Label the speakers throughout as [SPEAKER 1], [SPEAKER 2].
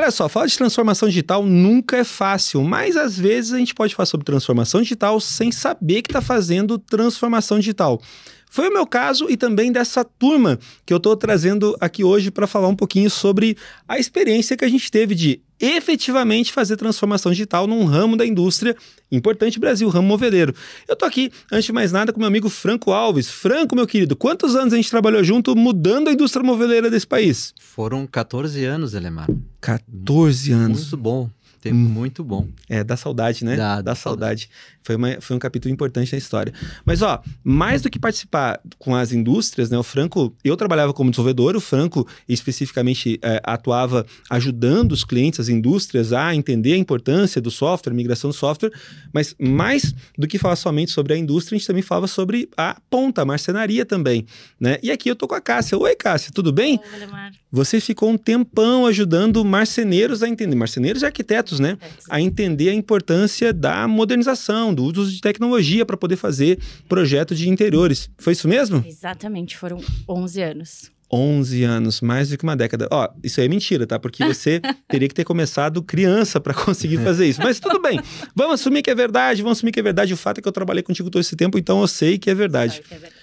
[SPEAKER 1] Olha só, falar de transformação digital nunca é fácil, mas às vezes a gente pode falar sobre transformação digital sem saber que está fazendo transformação digital. Foi o meu caso e também dessa turma que eu estou trazendo aqui hoje para falar um pouquinho sobre a experiência que a gente teve de efetivamente fazer transformação digital num ramo da indústria importante Brasil, ramo moveleiro. Eu tô aqui, antes de mais nada, com meu amigo Franco Alves. Franco, meu querido, quantos anos a gente trabalhou junto mudando a indústria moveleira desse país?
[SPEAKER 2] Foram 14 anos, Elemar.
[SPEAKER 1] 14 anos. Muito
[SPEAKER 2] bom. Tempo hum. muito bom. É, dá saudade, né? Dá, dá saudade.
[SPEAKER 1] Foi, uma, foi um capítulo importante na história. Mas, ó, mais do que participar com as indústrias, né? O Franco, eu trabalhava como desenvolvedor, o Franco especificamente é, atuava ajudando os clientes, as indústrias, a entender a importância do software, migração do software. Mas mais do que falar somente sobre a indústria, a gente também falava sobre a ponta, a marcenaria também, né? E aqui eu tô com a Cássia. Oi, Cássia, tudo bem? Oi, Leomar. Você ficou um tempão ajudando marceneiros a entender, marceneiros e arquitetos, né? É. A entender a importância da modernização, do uso de tecnologia para poder fazer projeto de interiores. Foi isso mesmo?
[SPEAKER 3] Exatamente, foram 11 anos.
[SPEAKER 1] 11 anos, mais do que uma década. Ó, isso aí é mentira, tá? Porque você teria que ter começado criança para conseguir fazer isso. Mas tudo bem. Vamos assumir que é verdade, vamos assumir que é verdade. O fato é que eu trabalhei contigo todo esse tempo, então eu sei que é verdade. Claro que é verdade.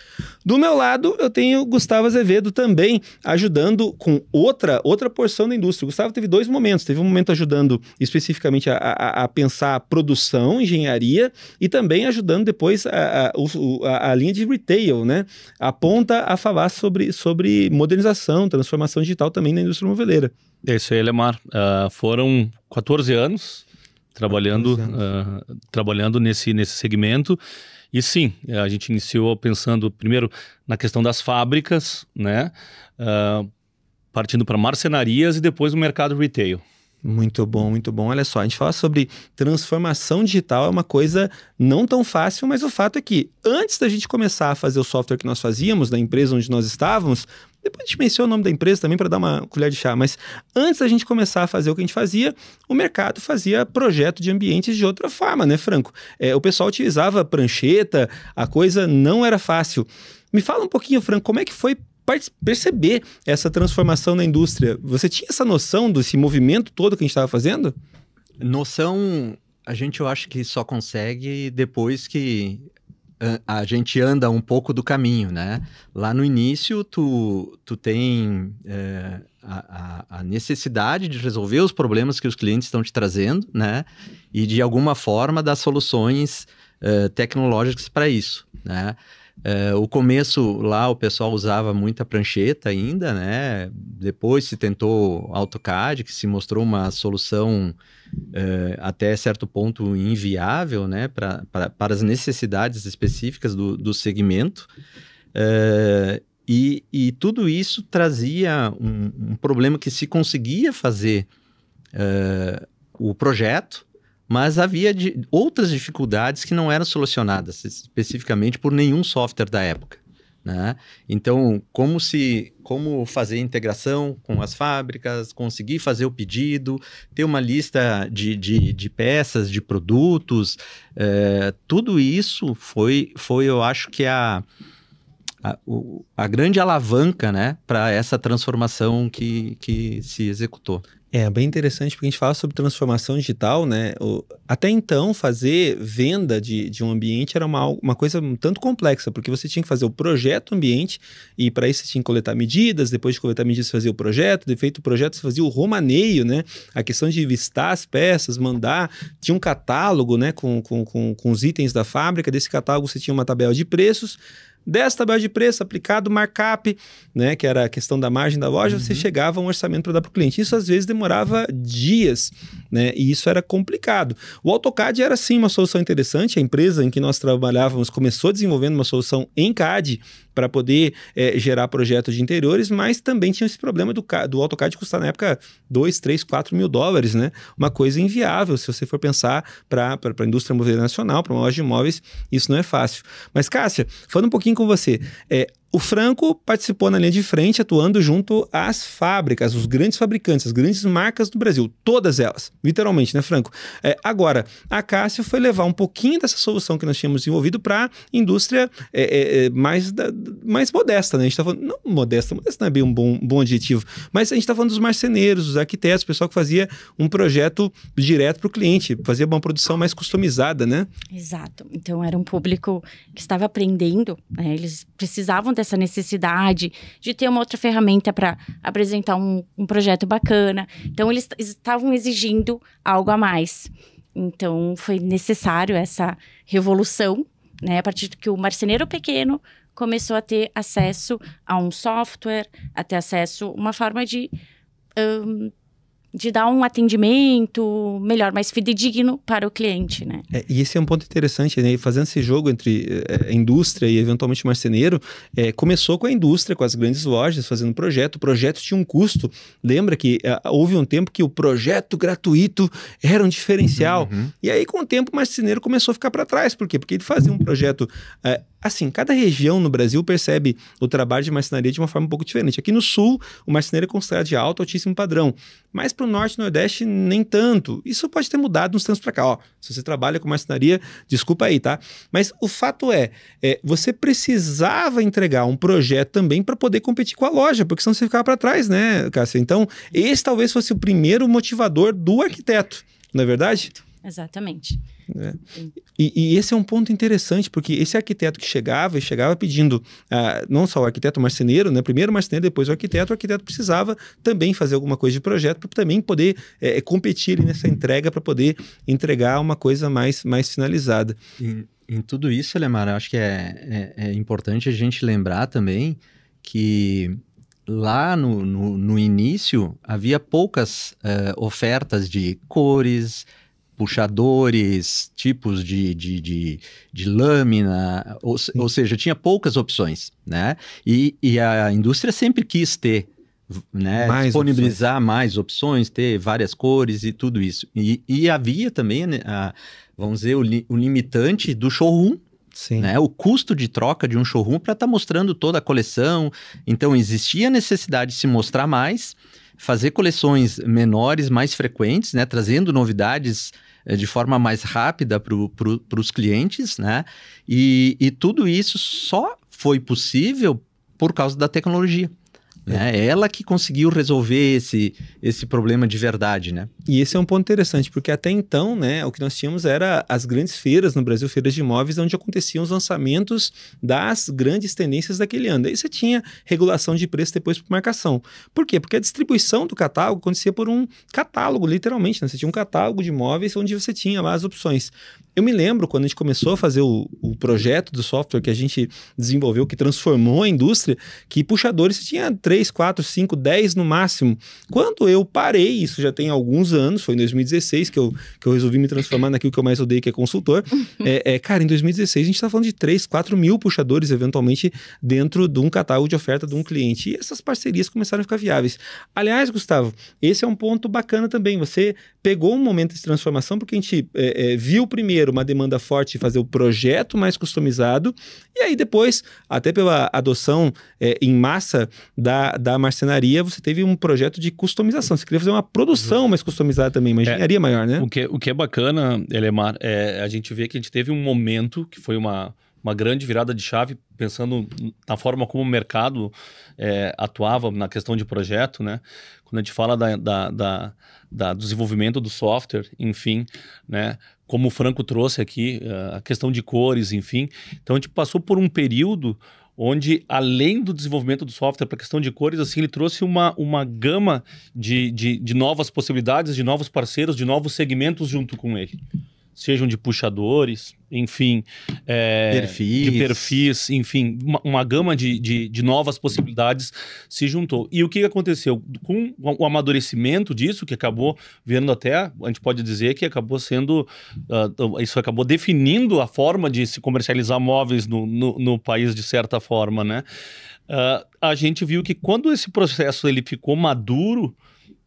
[SPEAKER 1] Do meu lado, eu tenho Gustavo Azevedo também ajudando com outra, outra porção da indústria. O Gustavo teve dois momentos. Teve um momento ajudando especificamente a, a, a pensar a produção, engenharia, e também ajudando depois a, a, a linha de retail, né? Aponta a falar sobre, sobre modernização, transformação digital também na indústria moveleira. É isso aí, Lemar.
[SPEAKER 4] Uh, foram 14 anos trabalhando, 14 anos. Uh, trabalhando nesse, nesse segmento. E sim, é, a gente iniciou pensando primeiro na questão das fábricas, né? Uh, partindo para marcenarias e depois o mercado retail.
[SPEAKER 1] Muito bom, muito bom. Olha só, a gente fala sobre transformação digital, é uma coisa não tão fácil, mas o fato é que antes da gente começar a fazer o software que nós fazíamos, na empresa onde nós estávamos, depois a gente menciona o nome da empresa também para dar uma colher de chá, mas antes da gente começar a fazer o que a gente fazia, o mercado fazia projeto de ambientes de outra forma, né, Franco? É, o pessoal utilizava prancheta, a coisa não era fácil. Me fala um pouquinho, Franco, como é que foi perceber essa transformação na indústria? Você tinha essa noção desse movimento
[SPEAKER 2] todo que a gente estava fazendo? Noção, a gente eu acho que só consegue depois que a gente anda um pouco do caminho, né? Lá no início, tu, tu tem é, a, a, necessidade de resolver os problemas que os clientes estão te trazendo, né? E de alguma forma dar soluções é, tecnológicas para isso, né? Uh, o começo lá o pessoal usava muita prancheta ainda, né? Depois se tentou AutoCAD, que se mostrou uma solução uh, até certo ponto inviável, né? Pra, pra para as necessidades específicas do, do segmento. Uh, e, e, tudo isso trazia um, um, problema que se conseguia fazer o projeto, mas havia de, outras dificuldades que não eram solucionadas especificamente por nenhum software da época. Né? Então, como se, como fazer integração com as fábricas, conseguir fazer o pedido, ter uma lista de, de, de peças, de produtos, é, tudo isso foi, foi, eu acho que a, a, o, a grande alavanca, né, para essa transformação que, que se executou. É bem
[SPEAKER 1] interessante porque a gente fala sobre transformação digital, né? O, até então, fazer venda de, de um ambiente era uma, uma coisa um tanto complexa, porque você tinha que fazer o projeto ambiente, e para isso você tinha que coletar medidas, depois de coletar medidas, fazer o projeto, de feito o projeto, você fazia o romaneio, né? A questão de listar as peças, mandar. Tinha um catálogo, né, com, com, com, com os itens da fábrica, desse catálogo você tinha uma tabela de preços. 10 tabela de preço, aplicado markup, né, que era a questão da margem da loja, uhum. você chegava a um orçamento para dar para o cliente. Isso às vezes demorava dias, né, e isso era complicado. O AutoCAD era sim uma solução interessante, a empresa em que nós trabalhávamos começou desenvolvendo uma solução em CAD, para poder é, gerar projetos de interiores, mas também tinha esse problema do, do AutoCAD custar na época 2, 3, 4 mil dólares, né? Uma coisa inviável, se você for pensar para a indústria imobiliária nacional, para uma loja de imóveis, isso não é fácil. Mas, Cássia, falando um pouquinho com você, é, o Franco participou na linha de frente, atuando junto às fábricas, os grandes fabricantes, as grandes marcas do Brasil, todas elas, literalmente, né, Franco? É, agora, a Cássio foi levar um pouquinho dessa solução que nós tínhamos desenvolvido para indústria é, é, é, mais, da, mais modesta, né? A gente está falando, não modesta, modesta não é bem um bom, bom adjetivo, mas a gente está falando dos marceneiros, dos arquitetos, o pessoal que fazia um projeto direto para o cliente, fazia uma produção mais customizada, né?
[SPEAKER 3] Exato. Então, era um público que estava aprendendo, né? eles precisavam essa necessidade de ter uma outra ferramenta para apresentar um, um projeto bacana. Então, eles estavam exigindo algo a mais. Então, foi necessário essa revolução, né? A partir do que o marceneiro pequeno começou a ter acesso a um software, a ter acesso a uma forma de um, de dar um atendimento melhor, mais fidedigno para o cliente, né?
[SPEAKER 1] É, e esse é um ponto interessante, né? Fazendo esse jogo entre é, indústria e eventualmente marceneiro, é, começou com a indústria, com as grandes lojas fazendo projeto. O projeto tinha um custo. Lembra que houve um tempo que o projeto gratuito era um diferencial. Uhum, uhum. E aí, com o tempo, o marceneiro começou a ficar para trás. Por quê? Porque ele fazia um projeto Assim, cada região no Brasil percebe o trabalho de marcenaria de uma forma um pouco diferente. Aqui no sul, o marceneiro é considerado de alto, altíssimo padrão. Mas para o norte e nordeste, nem tanto. Isso pode ter mudado nos tempos para cá. Ó, se você trabalha com marcenaria, desculpa aí, tá? Mas o fato é, é você precisava entregar um projeto também para poder competir com a loja, porque senão você ficava para trás, né, Cássia? Então, esse talvez fosse o primeiro motivador do arquiteto, não é verdade?
[SPEAKER 3] Exatamente.
[SPEAKER 1] Né? E, e, esse é um ponto interessante, porque esse arquiteto que chegava e chegava pedindo, ah, não só o arquiteto marceneiro, né? primeiro o marceneiro, depois o arquiteto, o arquiteto precisava também fazer alguma coisa de projeto para também poder é, competir nessa entrega, para poder entregar uma coisa mais, mais finalizada. Em,
[SPEAKER 2] em tudo isso, Lemar, acho que é, é, é importante a gente lembrar também que lá no, no, no, início havia poucas uh, ofertas de cores, puxadores, tipos de, de, de, de lâmina, ou, ou, seja, tinha poucas opções, né? E, e a indústria sempre quis ter, né? Mais disponibilizar opções. mais opções, ter várias cores e tudo isso. E, e havia também, né, a, vamos dizer, o, li, o limitante do showroom, Sim. Né? O custo de troca de um showroom para estar tá mostrando toda a coleção. Então, existia a necessidade de se mostrar mais fazer coleções menores, mais frequentes, né? Trazendo novidades eh, de forma mais rápida para pro, os clientes, né? E, e tudo isso só foi possível por causa da tecnologia. Né? É ela que conseguiu resolver esse, esse problema de verdade, né?
[SPEAKER 1] E esse é um ponto interessante, porque até então, né, o que nós tínhamos era as grandes feiras no Brasil, feiras de imóveis, onde aconteciam os lançamentos das grandes tendências daquele ano. Aí você tinha regulação de preço depois por marcação. Por quê? Porque a distribuição do catálogo acontecia por um catálogo, literalmente. Né? Você tinha um catálogo de imóveis onde você tinha lá as opções. Eu me lembro quando a gente começou a fazer o, o projeto do software que a gente desenvolveu, que transformou a indústria, que puxadores você tinha três 3, 4, 5, 10 no máximo. Quando eu parei, isso já tem alguns anos, foi em 2016 que eu, que eu resolvi me transformar naquilo que eu mais odeio, que é consultor. É, é, cara, em 2016 a gente está falando de 3, 4 mil puxadores, eventualmente, dentro de um catálogo de oferta de um cliente. E essas parcerias começaram a ficar viáveis. Aliás, Gustavo, esse é um ponto bacana também. Você pegou um momento de transformação, porque a gente é, é, viu primeiro uma demanda forte de fazer o projeto mais customizado, e aí depois, até pela adoção é, em massa da da, marcenaria, você teve um projeto de customização. Você queria fazer uma produção mais customizada também, uma é, engenharia é, maior, né? O
[SPEAKER 4] que, o que é bacana, Elemar, é a gente vê que a gente teve um momento que foi uma, uma grande virada de chave, pensando na forma como o mercado é, atuava na questão de projeto, né? Quando a gente fala da, da, da, da do desenvolvimento do software, enfim, né? Como o Franco trouxe aqui, é, a questão de cores, enfim. Então, a gente passou por um período onde além do desenvolvimento do software para questão de cores, assim, ele trouxe uma, uma gama de, de, de novas possibilidades, de novos parceiros, de novos segmentos junto com ele sejam de puxadores, enfim, é, perfis. de perfis, enfim, uma, uma gama de, de, de, novas possibilidades se juntou. E o que aconteceu? Com o amadurecimento disso, que acabou vendo até, a gente pode dizer que acabou sendo, uh, isso acabou definindo a forma de se comercializar móveis no, no, no país de certa forma, né? Uh, a gente viu que quando esse processo ele ficou maduro,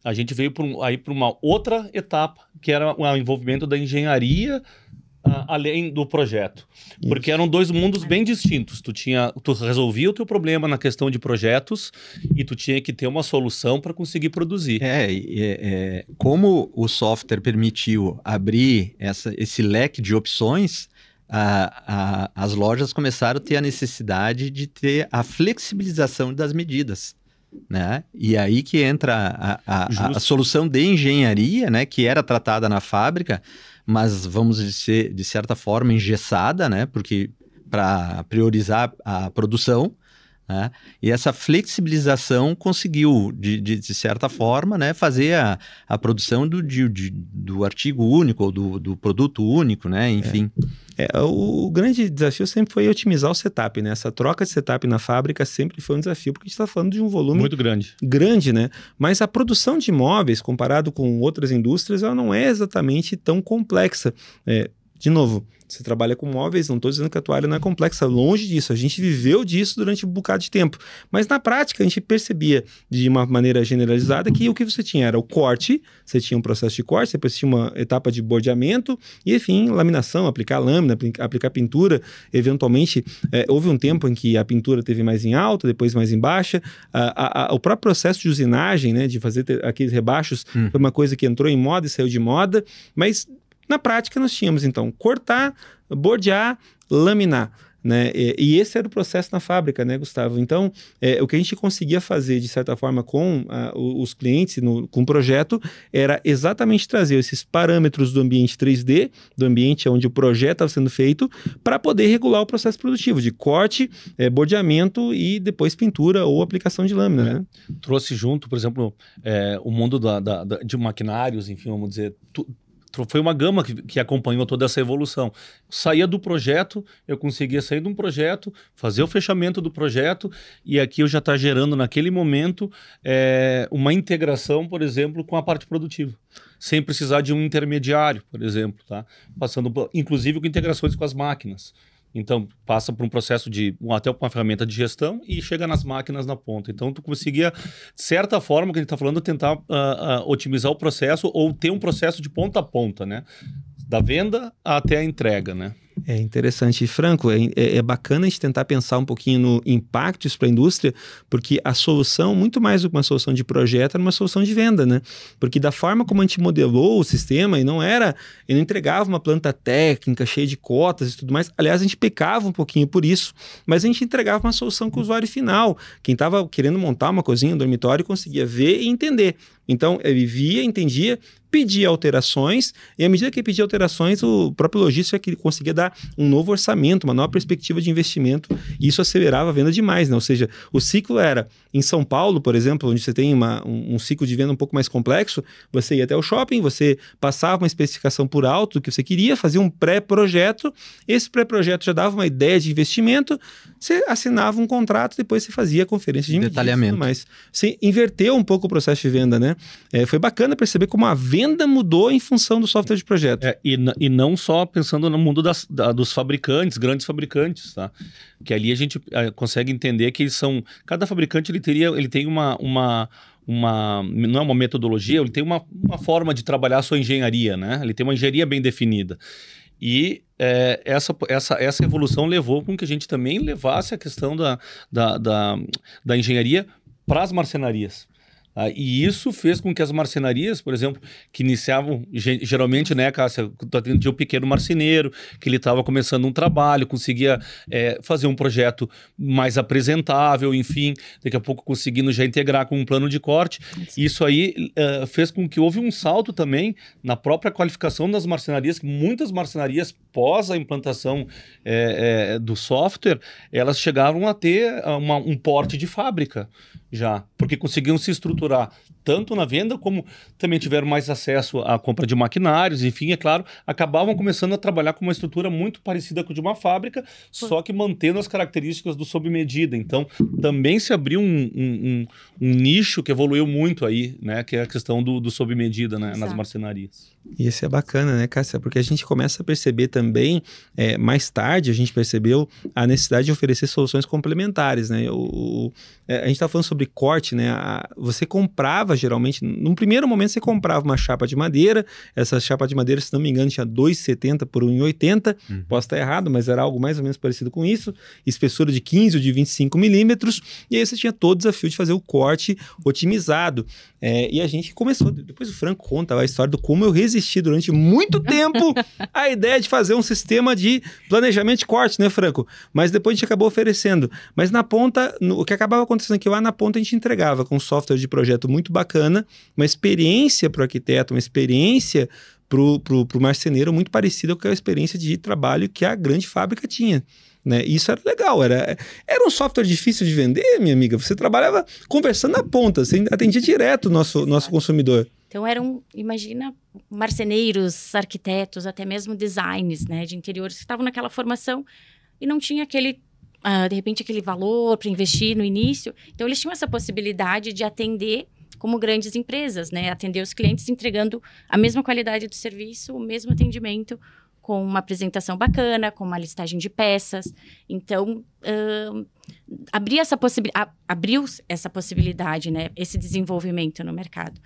[SPEAKER 4] a gente veio um, aí para uma outra etapa, que era o envolvimento da engenharia ah, além do projeto. Isso. Porque eram dois mundos bem distintos. Tu tinha, tu resolvia o teu problema na questão de
[SPEAKER 2] projetos e tu tinha que ter uma solução para conseguir produzir. É, é, é, como o software permitiu abrir essa, esse leque de opções, as lojas começaram a ter a necessidade de ter a flexibilização das medidas. Né? E aí que entra a, a, a, solução de engenharia, né? que era tratada na fábrica, mas vamos dizer, de certa forma, engessada, né? porque para priorizar a produção, né? E essa flexibilização conseguiu, de, de, de certa forma, né, fazer a, a produção do, de, do artigo único, ou do, do produto único, né? É. enfim. É. é
[SPEAKER 1] o, o, grande desafio sempre foi otimizar o setup. Né? Essa troca de setup na fábrica sempre foi um desafio, porque a gente está falando de um volume... Muito grande. Grande, né? Mas a produção de imóveis, comparado com outras indústrias, ela não é exatamente tão complexa. É, de novo, você trabalha com móveis, não estou dizendo que a toalha não é complexa, longe disso. A gente viveu disso durante um bocado de tempo. Mas na prática, a gente percebia de uma maneira generalizada que o que você tinha era o corte, você tinha um processo de corte, depois tinha uma etapa de bordeamento, e enfim, laminação, aplicar lâmina, aplicar pintura. Eventualmente, é, houve um tempo em que a pintura teve mais em alta, depois mais em baixa. A, a, a, o próprio processo de usinagem, né, de fazer aqueles rebaixos, hum. foi uma coisa que entrou em moda e saiu de moda, mas na prática, nós tínhamos então cortar, bordear, laminar. Né? E, esse era o processo na fábrica, né, Gustavo? Então, é, o que a gente conseguia fazer, de certa forma, com a, os clientes, no, com o projeto, era exatamente trazer esses parâmetros do ambiente 3D, do ambiente onde o projeto estava sendo feito, para poder regular o processo produtivo de corte, é, bordeamento e depois pintura ou aplicação de lâmina. Né? Trouxe junto, por exemplo, é, o mundo da, da, da, de maquinários,
[SPEAKER 4] enfim, vamos dizer, tu, foi uma gama que, que, acompanhou toda essa evolução. Saía do projeto, eu conseguia sair de um projeto, fazer o fechamento do projeto, e aqui eu já está gerando naquele momento é, uma integração, por exemplo, com a parte produtiva, sem precisar de um intermediário, por exemplo, tá? Passando, inclusive com integrações com as máquinas. Então, passa por um processo de até uma ferramenta de gestão e chega nas máquinas na ponta. Então, tu conseguia, de certa forma, que a gente está falando, tentar uh, uh, otimizar o processo ou ter um processo de ponta a ponta, né? da venda até a entrega, né?
[SPEAKER 1] É interessante. Franco, é, é, é, bacana a gente tentar pensar um pouquinho no impacto para a indústria, porque a solução, muito mais do que uma solução de projeto, era uma solução de venda, né? Porque da forma como a gente modelou o sistema, e não era, e não entregava uma planta técnica cheia de cotas e tudo mais. Aliás, a gente pecava um pouquinho por isso, mas a gente entregava uma solução com o usuário final. Quem estava querendo montar uma cozinha, um dormitório, conseguia ver e entender. Então, ele via, entendia pedir alterações, e à medida que ele pedia alterações, o próprio lojista que conseguia dar um novo orçamento, uma nova perspectiva de investimento, e isso acelerava a venda demais, né? Ou seja, o ciclo era em São Paulo, por exemplo, onde você tem uma, um, um, ciclo de venda um pouco mais complexo, você ia até o shopping, você passava uma especificação por alto do que você queria, fazia um pré-projeto, esse pré-projeto já dava uma ideia de investimento, você assinava um contrato, depois você fazia a conferência de detalhamento. Mas você inverteu um pouco o processo de venda, né? É, foi bacana perceber como a venda mudou em função do software de projeto. É, e, e não só pensando no mundo das, da, dos
[SPEAKER 4] fabricantes, grandes fabricantes, tá? Que ali a gente é, consegue entender que eles são. Cada fabricante ele teria, ele tem uma, uma, uma não é uma metodologia, ele tem uma, uma forma de trabalhar a sua engenharia, né? Ele tem uma engenharia bem definida. E é, essa, essa, essa evolução levou com que a gente também levasse a questão da, da, da, da engenharia para as marcenarias. Ah, e isso fez com que as marcenarias, por exemplo, que iniciavam, geralmente, né, Cássia, tu atendia um pequeno marceneiro, que ele estava começando um trabalho, conseguia é, fazer um projeto mais apresentável, enfim, daqui a pouco conseguindo já integrar com um plano de corte. Isso aí uh, fez com que houve um salto também na própria qualificação das marcenarias, que muitas marcenarias pós a implantação é, é, do software, elas chegaram a ter ah, uma, um porte de fábrica já, porque conseguiam se estruturar tanto na venda como também tiveram mais acesso à compra de maquinários, enfim, é claro, acabavam começando a trabalhar com uma estrutura muito parecida com a de uma fábrica, só que mantendo as características do sob medida. Então, também se abriu um, um, um, um nicho que evoluiu muito aí, né, que é a questão do, do sob medida né, nas
[SPEAKER 1] marcenarias. E isso é bacana, né, Cássia? Porque a gente começa a perceber também, é, mais tarde, a gente percebeu a necessidade de oferecer soluções complementares, né? O, o é, a gente está falando sobre corte, né? A, você comprava comprava geralmente, num primeiro momento você comprava uma chapa de madeira, essa chapa de madeira, se não me engano, tinha 2,70 por 1,80, uhum. posso estar errado, mas era algo mais ou menos parecido com isso, espessura de 15 ou de 25 milímetros, e aí você tinha todo o desafio de fazer o corte otimizado. É, e a gente começou, depois o Franco conta a história do como eu resisti durante muito tempo à ideia de fazer um sistema de planejamento de corte, né, Franco? Mas depois a gente acabou oferecendo. Mas na ponta, no, o que acabava acontecendo aqui é lá, na ponta a gente entregava com um software de projeto muito bacana, bacana, uma experiência para o arquiteto, uma experiência para o marceneiro muito parecida com a experiência de trabalho que a grande fábrica tinha. Né? Isso era legal, era, era um software difícil de vender, minha amiga. Você trabalhava conversando na ponta, você atendia direto o nosso, nosso consumidor.
[SPEAKER 3] Então eram, imagina, marceneiros, arquitetos, até mesmo designs né, de interiores que estavam naquela formação e não tinha aquele, uh, de repente, aquele valor para investir no início. Então eles tinham essa possibilidade de atender como grandes empresas, né? Atender os clientes entregando a mesma qualidade do serviço, o mesmo atendimento, com uma apresentação bacana, com uma listagem de peças. Então, uh, abrir essa possibilidade, abriu essa possibilidade, né? Esse desenvolvimento no mercado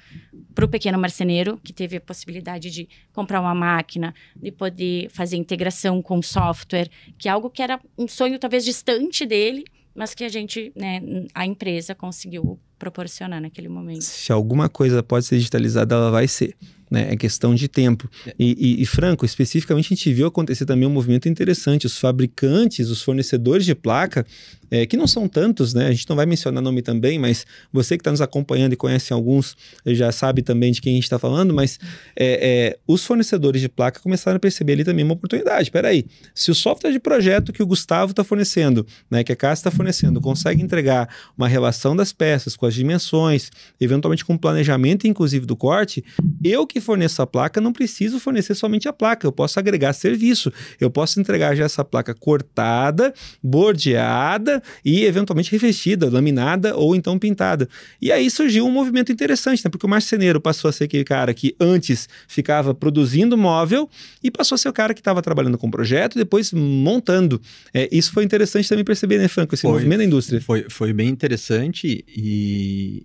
[SPEAKER 3] para o pequeno marceneiro que teve a possibilidade de comprar uma máquina, de poder fazer integração com software, que é algo que era um sonho talvez distante dele, mas que a gente, né, a empresa conseguiu proporcionar naquele momento.
[SPEAKER 1] Se alguma coisa pode ser digitalizada, ela vai ser. Né? É questão de tempo. E, e, e, Franco, especificamente, a gente viu acontecer também um movimento interessante. Os fabricantes, os fornecedores de placa, é, que não são tantos, né? A gente não vai mencionar nome também, mas você que está nos acompanhando e conhece alguns já sabe também de quem a gente está falando, mas é, é, os fornecedores de placa começaram a perceber ali também uma oportunidade. Peraí, se o software de projeto que o Gustavo está fornecendo, né, que a Casa está fornecendo, consegue entregar uma relação das peças, com as dimensões, eventualmente com o planejamento, inclusive do corte, eu que forneço a placa não preciso fornecer somente a placa, eu posso agregar serviço, eu posso entregar já essa placa cortada, bordeada e eventualmente revestida, laminada ou então pintada. E aí surgiu um movimento interessante, né? Porque o marceneiro passou a ser aquele cara que antes ficava produzindo móvel e passou a ser o cara que estava trabalhando com o projeto, depois montando. É, isso foi interessante também perceber, né, Franco, esse foi, movimento
[SPEAKER 2] da indústria. Foi, foi bem interessante e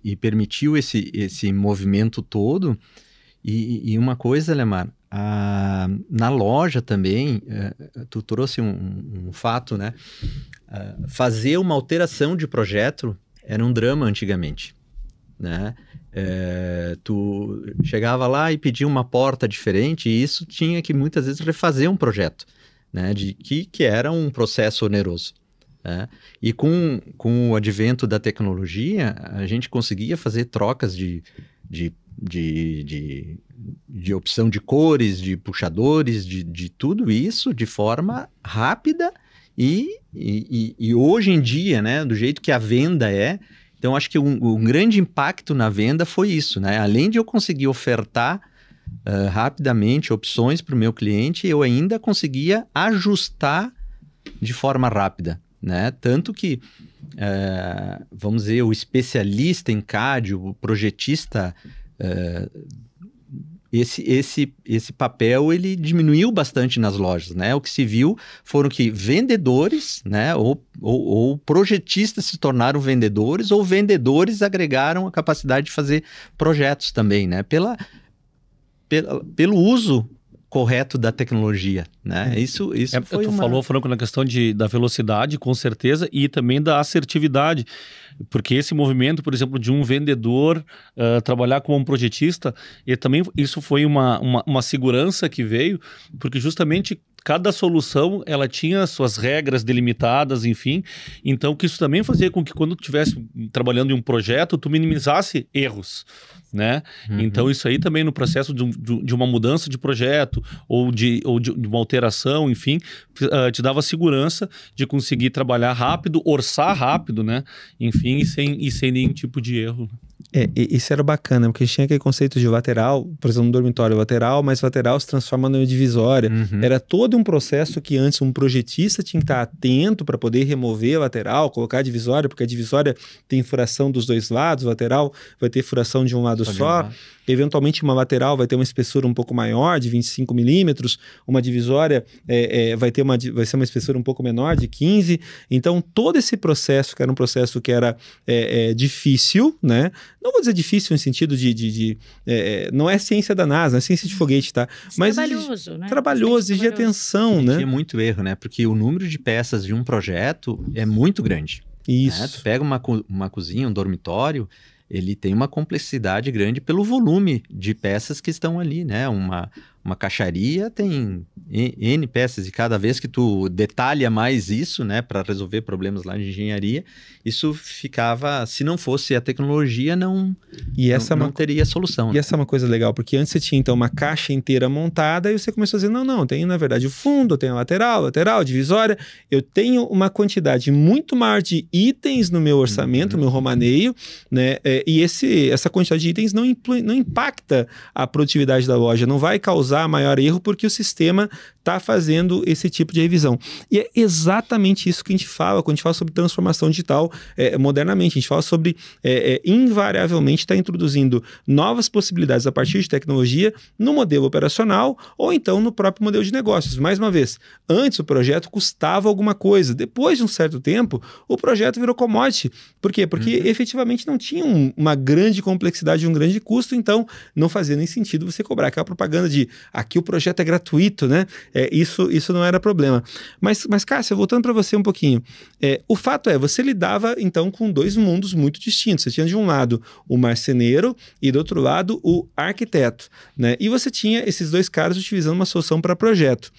[SPEAKER 2] e, permitiu esse, esse movimento todo. E, e uma coisa, Lemar, a, na loja também, é, tu trouxe um, um fato, né? fazer uma alteração de projeto era um drama antigamente, né? É, tu chegava lá e pedia uma porta diferente e isso tinha que muitas vezes refazer um projeto, né? De que, que era um processo oneroso. É. E com, com o advento da tecnologia, a gente conseguia fazer trocas de, de, de, de, de opção de cores, de puxadores, de, de tudo isso de forma rápida e, e, e, hoje em dia, né, do jeito que a venda é. Então, acho que um, um grande impacto na venda foi isso, né? Além de eu conseguir ofertar uh, rapidamente opções para o meu cliente, eu ainda conseguia ajustar de forma rápida né? Tanto que, é, vamos dizer, o especialista em CAD, o projetista, é, esse, esse, esse papel ele diminuiu bastante nas lojas, né? O que se viu foram que vendedores, né, ou, ou, ou projetistas se tornaram vendedores, ou vendedores agregaram a capacidade de fazer projetos também, né? Pela, pela, pelo uso correto da tecnologia, né? Hum. Isso, isso é, foi tu uma... falou, Franco,
[SPEAKER 4] na questão de, da velocidade, com certeza, e também da assertividade, porque esse movimento, por exemplo, de um vendedor uh, trabalhar como um projetista, e também isso foi uma, uma, uma segurança que veio, porque justamente cada solução ela tinha suas regras delimitadas, enfim. Então, que isso também fazia com que quando tu estivesse trabalhando em um projeto, tu minimizasse erros, né? Uhum. Então, isso aí também no processo de, de, uma mudança de projeto ou de, ou de, uma alteração, enfim, ah, te dava segurança de conseguir trabalhar rápido, orçar rápido, né? Enfim, e sem, e sem nenhum tipo de erro.
[SPEAKER 1] É, isso era bacana, porque a gente tinha aquele conceito de lateral, por exemplo, um dormitório lateral, mas lateral se transforma numa divisória. Uhum. Era todo um processo que antes um projetista tinha que estar atento para poder remover lateral, colocar a divisória, porque a divisória tem furação dos dois lados, lateral vai ter furação de um lado só. só. Eventualmente, uma lateral vai ter uma espessura um pouco maior, de 25 milímetros, uma divisória é, é, vai, ter uma, vai ser uma espessura um pouco menor, de 15. Então, todo esse processo, que era um processo que era é, é difícil, né? Não vou dizer difícil no sentido de. de, de é, é não é ciência da NASA, não é
[SPEAKER 2] ciência de uhum. foguete, tá? É
[SPEAKER 3] Mas. Trabalhoso, de, né? Trabalhoso, exige é
[SPEAKER 2] atenção, né? Tinha muito erro, né? Porque o número de peças de um projeto é muito grande. Né? Isso. Né? Tu pega uma, uma cozinha, um dormitório, ele tem uma complexidade grande pelo volume de peças que estão ali, né? Uma, uma caixaria tem N peças e cada vez que tu detalha mais isso, né, para resolver problemas lá de engenharia, isso ficava, se não fosse a tecnologia, não e essa é não, não teria
[SPEAKER 1] solução. E né? essa é uma coisa legal, porque antes você tinha então uma caixa inteira montada e você começou a dizer, não, não, tem na verdade o fundo, tem a lateral, lateral, divisória, eu tenho uma quantidade muito maior de itens no meu orçamento, uhum. meu romaneio, né, é, e esse, essa quantidade de itens não, não impacta a produtividade da loja, não vai causar causar maior erro porque o sistema está fazendo esse tipo de revisão. E é exatamente isso que a gente fala quando a gente fala sobre transformação digital é, modernamente. A gente fala sobre, é, é, invariavelmente, estar tá introduzindo novas possibilidades a partir de tecnologia no modelo operacional ou então no próprio modelo de negócios. Mais uma vez, antes o projeto custava alguma coisa. Depois de um certo tempo, o projeto virou commodity. Por quê? Porque uhum. efetivamente não tinha um, uma grande complexidade, um grande custo, então não fazia nem sentido você cobrar aquela propaganda de Aqui o projeto é gratuito, né? É, isso, isso não era problema. Mas, mas Cássia, voltando para você um pouquinho. É, o fato é, você lidava então com dois mundos muito distintos. Você tinha de um lado o marceneiro e do outro lado o arquiteto, né? E você tinha esses dois caras utilizando uma solução para projeto.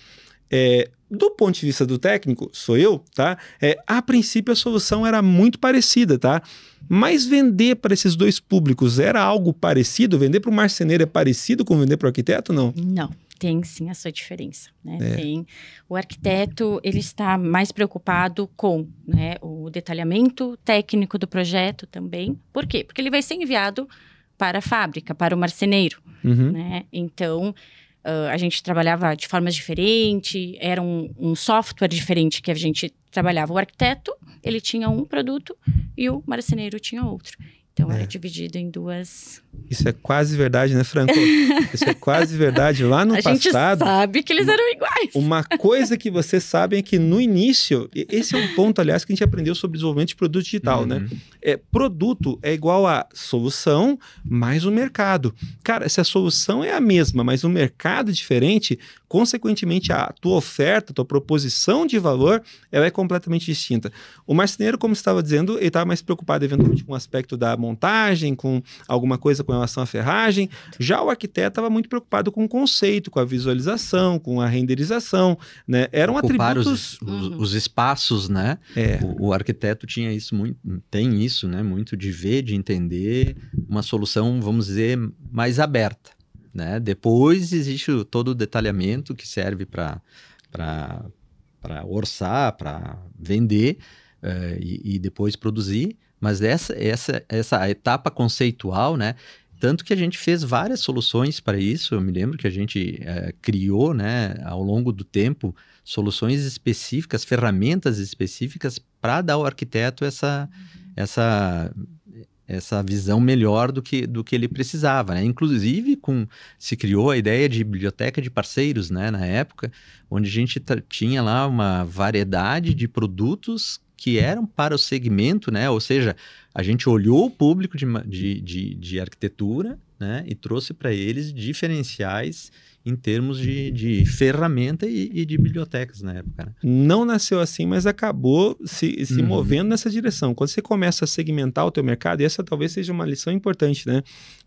[SPEAKER 1] É, do ponto de vista do técnico, sou eu, tá? É, a princípio a solução era muito parecida, tá? Mas vender para esses dois públicos era algo parecido? Vender para o marceneiro é parecido com vender para o arquiteto, não?
[SPEAKER 3] Não tem sim a sua diferença, né? É. Tem o arquiteto, ele está mais preocupado com né, o detalhamento técnico do projeto também. Por quê? Porque ele vai ser enviado para a fábrica, para o marceneiro, uhum. né? Então Uh, a gente trabalhava de formas diferentes, era um, um, software diferente que a gente trabalhava. O arquiteto, ele tinha um produto e o marceneiro tinha outro. Então é. era é. dividido em duas.
[SPEAKER 1] Isso é quase verdade, né, Franco? Isso é quase verdade. Lá no a passado. A gente sabe que eles eram iguais. Uma coisa que vocês sabem é que no início, esse é um ponto, aliás, que a gente aprendeu sobre desenvolvimento de produto digital, né? uhum. né? É, produto é igual a solução mais o mercado. Cara, se a solução é a mesma, mas o mercado é diferente, consequentemente a tua oferta, a tua proposição de valor, ela é completamente distinta. O marceneiro, como estava dizendo, ele estava mais preocupado eventualmente com o aspecto da montagem, com alguma coisa com relação à ferragem. Já o arquiteto estava muito preocupado
[SPEAKER 2] com o conceito, com a visualização, com a renderização, né? Eram Ocupar atributos... Os, os, uhum. os espaços, né? É. O, o arquiteto tinha isso muito, tem isso, né? Muito de ver, de entender uma solução, vamos dizer, mais aberta. Né? Depois existe todo o detalhamento que serve para orçar, para vender uh, e, e, depois produzir. Mas essa, essa, essa etapa conceitual, né? Tanto que a gente fez várias soluções para isso. Eu me lembro que a gente eh, criou, né, ao longo do tempo, soluções específicas, ferramentas específicas para dar ao arquiteto essa, uhum. essa essa visão melhor do que, do que ele precisava, né? Inclusive com se criou a ideia de biblioteca de parceiros, né, na época, onde a gente tinha lá uma variedade de produtos que eram para o segmento, né? Ou seja, a gente olhou o público de, de, de, de arquitetura, né, e trouxe para eles diferenciais em termos de, de ferramenta e, e, de bibliotecas na época. Né? Não nasceu
[SPEAKER 1] assim, mas acabou se, se uhum. movendo nessa direção. Quando você começa a segmentar o teu mercado, e essa talvez seja uma lição importante, né?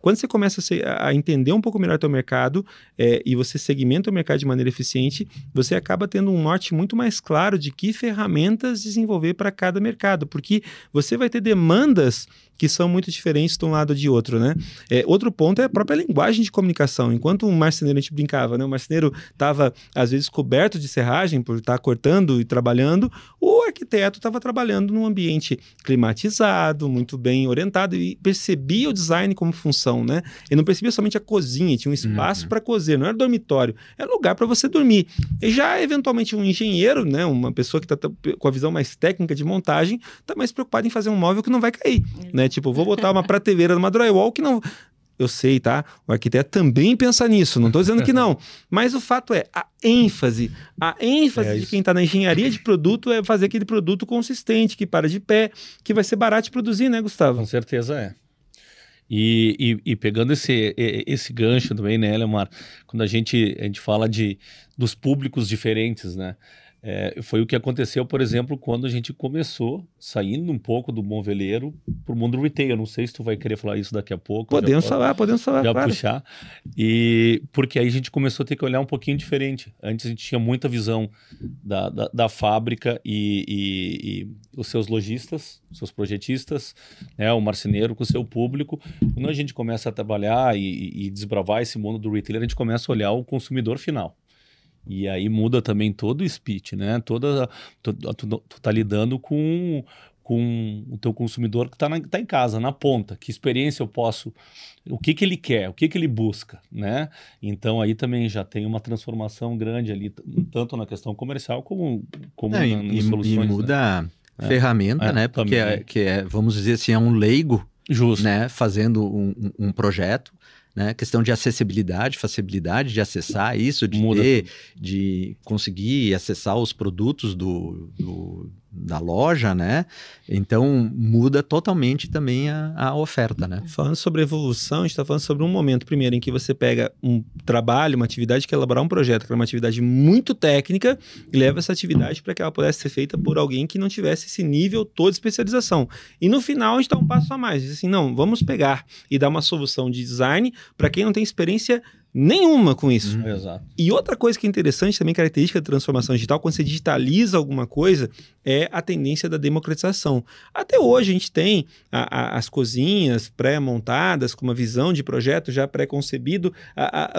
[SPEAKER 1] Quando você começa a, ser, a entender um pouco melhor teu mercado é, e você segmenta o mercado de maneira eficiente, você acaba tendo um norte muito mais claro de que ferramentas desenvolver para cada mercado, porque você vai ter demandas que são muito diferentes de um lado ou de outro, né? É, outro ponto é a própria linguagem de comunicação. Enquanto um marceneiro, a gente brincava, né? O marceneiro estava, às vezes, coberto de serragem por estar tá cortando e trabalhando, o arquiteto estava trabalhando num ambiente climatizado, muito bem orientado e percebia o design como função salão, né? Ele não percebia somente a cozinha, tinha um espaço uhum. para cozer, não era dormitório, era é lugar para você dormir. E já, eventualmente, um engenheiro, né? Uma pessoa que está com a visão mais técnica de montagem, está mais preocupado em fazer um móvel que não vai cair, uhum. né? Tipo, vou botar uma prateleira numa drywall que não... Eu sei, tá? O arquiteto também pensa nisso, não estou dizendo que não. Mas o fato é, a ênfase, a ênfase é de quem está na engenharia de produto é fazer aquele produto consistente, que para de pé, que vai ser barato de produzir, né, Gustavo? Com certeza é.
[SPEAKER 4] E, e, e, pegando esse, esse gancho também, né, Elmar Quando a gente, a gente fala de, dos públicos diferentes, né? É, foi o que aconteceu, por exemplo, quando a gente começou saindo um pouco do bom veleiro para o mundo retail. Eu não sei se tu vai querer falar isso daqui a pouco. Podemos falar, podemos falar. Já claro. puxar. E porque aí a gente começou a ter que olhar um pouquinho diferente. Antes a gente tinha muita visão da, da, da fábrica e, e, e, os seus lojistas, seus projetistas, né, o marceneiro com o seu público. Quando a gente começa a trabalhar e, e desbravar esse mundo do retailer, a gente começa a olhar o consumidor final. E aí muda também todo o speech, né? Toda, tu, tu tá lidando com, com o teu consumidor que está tá em casa, na ponta. Que experiência eu posso... O que, que ele quer, o que, que ele busca, né? Então aí também já tem uma transformação grande ali, tanto na questão comercial como, como né? é, na, soluções. E muda né? a ferramenta, é, né? Porque, é,
[SPEAKER 2] que é, vamos dizer assim, é um leigo Justo. Né, fazendo um, um projeto né? Questão de acessibilidade, facilidade de acessar isso, de Muda. ter, de conseguir acessar os produtos do, do da loja, né? Então muda totalmente também a, a oferta, né? Falando sobre evolução, está falando sobre um momento primeiro em que você pega um trabalho,
[SPEAKER 1] uma atividade que é elaborar um projeto, que é uma atividade muito técnica, e leva essa atividade para que ela pudesse ser feita por alguém que não tivesse esse nível todo de especialização. E no final a gente dá um passo a mais, assim, não, vamos pegar e dar uma solução de design para quem não tem experiência nenhuma com isso. Hum, exato. E outra coisa que é interessante também, característica da transformação digital, quando você digitaliza alguma coisa, é a tendência da democratização. Até hoje a gente tem a, a, as cozinhas pré-montadas, com uma visão de projeto já pré-concebido.